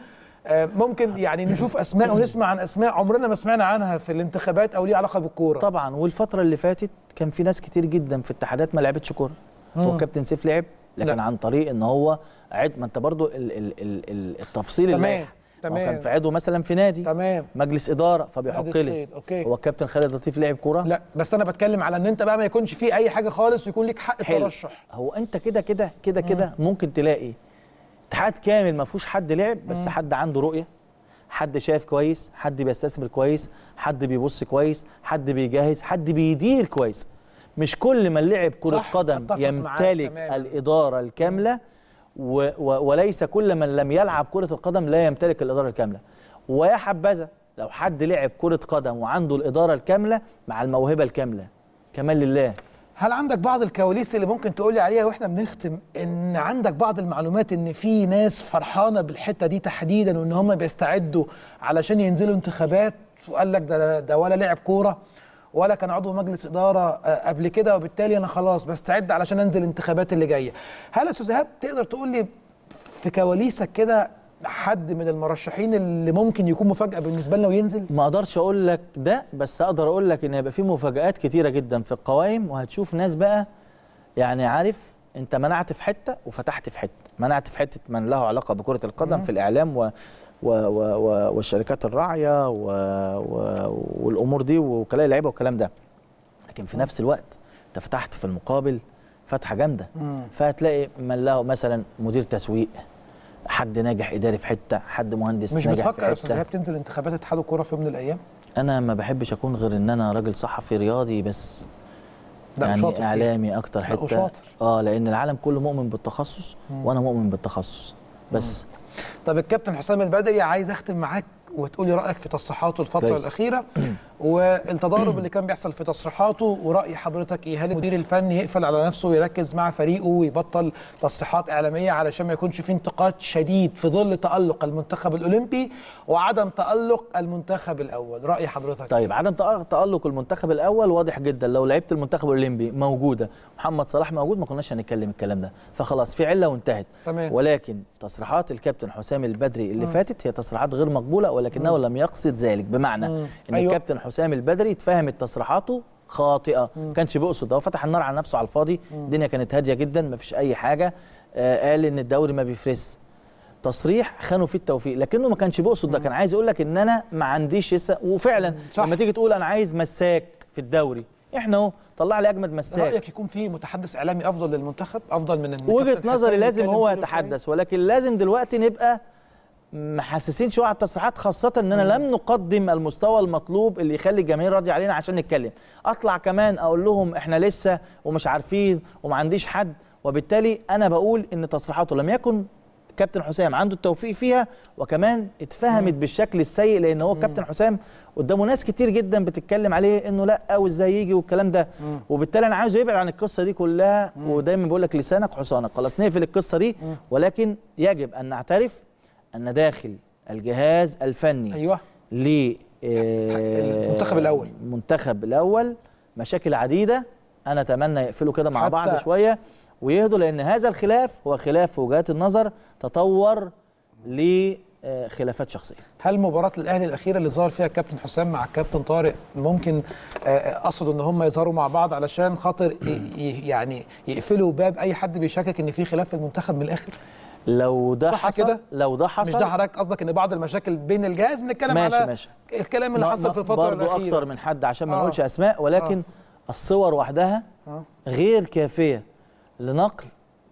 آه، ممكن يعني نشوف اسماء ونسمع عن اسماء عمرنا ما سمعنا عنها في الانتخابات او ليها علاقه بالكوره طبعا والفتره اللي فاتت كان في ناس كتير جدا في اتحادات ما لعبتش كوره هو كابتن سيف لعب لكن لا. عن طريق ان هو عد ما انت برضو ال ال ال التفصيل تمام تمام كان في عضو مثلا في نادي تمام مجلس اداره فبيحق لي هو الكابتن خالد لطيف لعب كوره لا بس انا بتكلم على ان انت بقى ما يكونش فيه اي حاجه خالص ويكون ليك حق الترشح هو انت كده كده كده كده ممكن تلاقي اتحاد كامل ما فيهوش حد لعب بس حد عنده رؤيه حد شايف كويس حد بيستثمر كويس حد بيبص كويس حد بيجهز حد بيدير كويس مش كل من لعب كره قدم يمتلك الاداره الكامله و و وليس كل من لم يلعب كره القدم لا يمتلك الاداره الكامله ويا حبذا لو حد لعب كره قدم وعنده الاداره الكامله مع الموهبه الكامله كمان لله هل عندك بعض الكواليس اللي ممكن تقولي عليها واحنا بنختم ان عندك بعض المعلومات ان في ناس فرحانه بالحته دي تحديدا وان هم بيستعدوا علشان ينزلوا انتخابات وقال لك ده ده ولا لعب كوره ولا كان عضو مجلس اداره آه، قبل كده وبالتالي انا خلاص بستعد علشان انزل الانتخابات اللي جايه هل يا استاذ ايهاب تقدر تقول لي في كواليسك كده حد من المرشحين اللي ممكن يكون مفاجاه بالنسبه لنا وينزل؟ ما اقدرش اقول لك ده بس اقدر اقول لك ان هيبقى في مفاجات كتيره جدا في القوائم وهتشوف ناس بقى يعني عارف انت منعت في حته وفتحت في حته، منعت في حته من له علاقه بكره القدم مم. في الاعلام و و و و والشركات الراعيه و و والامور دي وكلاء اللعيبه والكلام ده. لكن في نفس الوقت انت فتحت في المقابل فتحه جامده فهتلاقي من له مثلا مدير تسويق حد ناجح اداري في حته حد مهندس مش ناجح بتفكر في استاذ ايهاب تنزل انتخابات اتحاد الكوره في يوم من الايام انا ما بحبش اكون غير ان انا راجل صحفي رياضي بس ده يعني شاطر اعلامي فيه. اكتر حته شاطر. اه لان العالم كله مؤمن بالتخصص وانا مؤمن بالتخصص بس مم. طب الكابتن حسام البدري عايز اختم معاك وتقولي رايك في تصريحاته الفتره بيس. الاخيره والتضارب اللي كان بيحصل في تصريحاته وراي حضرتك ايه هل المدير الفني يقفل على نفسه ويركز مع فريقه ويبطل تصريحات اعلاميه علشان ما يكونش في انتقاد شديد في ظل تالق المنتخب الاولمبي وعدم تالق المنتخب الاول راي حضرتك طيب عدم تالق المنتخب الاول واضح جدا لو لعيبه المنتخب الاولمبي موجوده محمد صلاح موجود ما كناش هنتكلم الكلام ده فخلاص في عله وانتهت تمام. ولكن تصريحات الكابتن حسام البدري اللي م. آه. فاتت هي تصريحات غير مقبوله ولكنه لم يقصد ذلك بمعنى ان أيوة. الكابتن حسام البدري اتفهمت تصريحاته خاطئه ما كانش بيقصد ده فتح النار على نفسه على الفاضي الدنيا كانت هاديه جدا ما فيش اي حاجه آه قال ان الدوري ما بيفرس تصريح خانوا فيه التوفيق لكنه ما كانش بيقصد ده كان عايز يقول لك ان انا ما عنديش يسا وفعلا صح. لما تيجي تقول انا عايز مساك في الدوري احنا اهو طلع لي اجمد مساك رايك يكون في متحدث اعلامي افضل للمنتخب افضل من وجهه نظري لازم هو يتحدث ولكن لازم دلوقتي نبقى محسسين شويه على التصريحات خاصه اننا لم نقدم المستوى المطلوب اللي يخلي الجماهير راضيه علينا عشان نتكلم اطلع كمان اقول لهم احنا لسه ومش عارفين وما عنديش حد وبالتالي انا بقول ان تصريحاته لم يكن كابتن حسام عنده التوفيق فيها وكمان اتفهمت مم. بالشكل السيء لان هو كابتن حسام قدامه ناس كتير جدا بتتكلم عليه انه لا وازاي يجي والكلام ده مم. وبالتالي انا عاوزه يبعد عن القصه دي كلها مم. ودايما بقول لك لسانك حصانك خلاص نقفل القصه دي ولكن يجب ان نعترف ان داخل الجهاز الفني أيوه ل آه، المنتخب الأول المنتخب الأول مشاكل عديدة أنا أتمنى يقفلوا كده مع بعض شوية ويهدوا لأن هذا الخلاف هو خلاف وجهات النظر تطور ل آه، خلافات شخصيه. هل مباراه الاهلي الاخيره اللي ظهر فيها الكابتن حسام مع الكابتن طارق ممكن آه، اقصد ان هم يظهروا مع بعض علشان خاطر يعني يقفلوا باب اي حد بيشكك ان في خلاف في المنتخب من الاخر؟ لو ده صح حصل كده؟ لو ده حصل مش ده حضرتك قصدك ان بعض المشاكل بين الجهاز بنتكلم على ماشي الكلام اللي حصل في الفتره الاخيره برضه اكتر من حد عشان ما آه. نقولش اسماء آه. ولكن آه. الصور وحدها آه. غير كافيه لنقل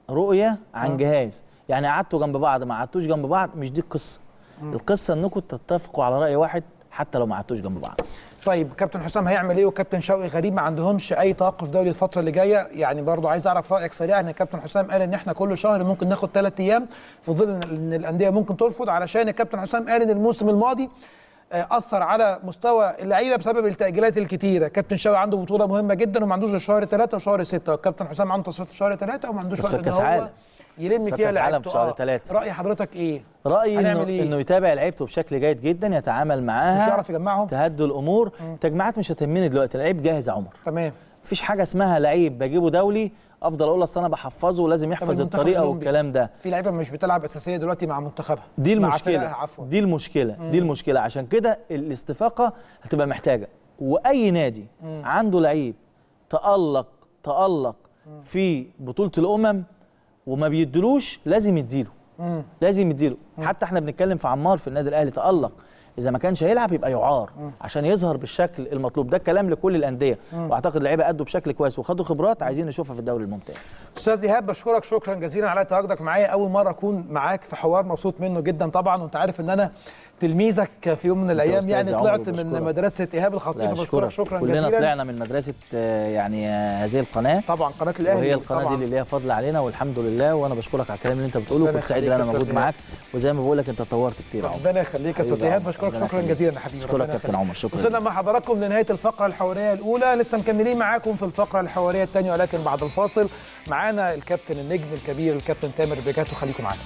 رؤيه عن آه. جهاز يعني قعدتوا جنب بعض ما قعدتوش جنب بعض مش دي القصه آه. القصه انكم تتفقوا على راي واحد حتى لو ما قعدتوش جنب بعض طيب كابتن حسام هيعمل ايه وكابتن شوقي غريب ما عندهمش اي توقف دولي الفتره اللي جايه يعني برضه عايز اعرف رايك سريعا ان كابتن حسام قال ان احنا كل شهر ممكن ناخد ثلاث ايام في ظل ان الانديه ممكن ترفض علشان الكابتن حسام قال ان الموسم الماضي آه، اثر على مستوى اللعيبه بسبب التاجيلات الكتيره كابتن شوقي عنده بطوله مهمه جدا وما عندوش غير شهر ثلاثه وشهر سته والكابتن حسام عنده تصفيات في شهر ثلاثه وما عندوش وقت ان هو يلم فيها لعيبته في شهر ثلاثة آه، رأي حضرتك إيه؟ رأيي إنه, إيه؟ إنه يتابع لعيبته بشكل جيد جدا يتعامل معاها مش يعرف يجمعهم تهدوا الأمور تجمعات مش هتهمني دلوقتي لعيب جاهز يا عمر تمام مفيش حاجة اسمها لعيب بجيبه دولي افضل اقول اصل انا بحفظه ولازم يحفظ الطريقه والكلام ده في لعيبه مش بتلعب اساسيه دلوقتي مع منتخبها دي المشكله مع دي المشكله مم. دي المشكله عشان كده الاستفاقه هتبقى محتاجه واي نادي مم. عنده لعيب تالق تالق مم. في بطوله الامم وما بيدلوش لازم يديله لازم يديله حتى احنا بنتكلم في عمار في النادي الاهلي تالق اذا ما كانش هيلعب يبقى يعار عشان يظهر بالشكل المطلوب ده الكلام لكل الانديه واعتقد اللعيبه قدوا بشكل كويس وخدوا خبرات عايزين نشوفها في الدوري الممتاز استاذ ايهاب بشكرك شكرا جزيلا على تواجدك معايا اول مره اكون معاك في حوار مبسوط منه جدا طبعا وانت عارف ان انا تلميذك في يوم من الايام يعني طلعت من مدرسه ايهاب الخطيب بشكرك شكرا كلنا جزيلا كلنا طلعنا من مدرسه آه، يعني آه، هذه القناه طبعا قناه الاهلي وهي القناه طبعاً. دي اللي ليها فضل علينا والحمد لله وانا بشكرك على الكلام اللي انت بتقوله كنت سعيد ان انا موجود معاك وزي ما بقول لك انت اتطورت كتير ربنا يخليك يا استاذ ايهاب بشكرك شكرا جزيلا يا حبيبي شكرا كابتن عمر شكرا وصلنا مع حضراتكم لنهايه الفقره الحواريه الاولى لسه مكملين معاكم في الفقره الحواريه الثانيه ولكن بعد الفاصل معانا الكابتن النجم الكبير الكابتن تامر بيكاتو خليكم معانا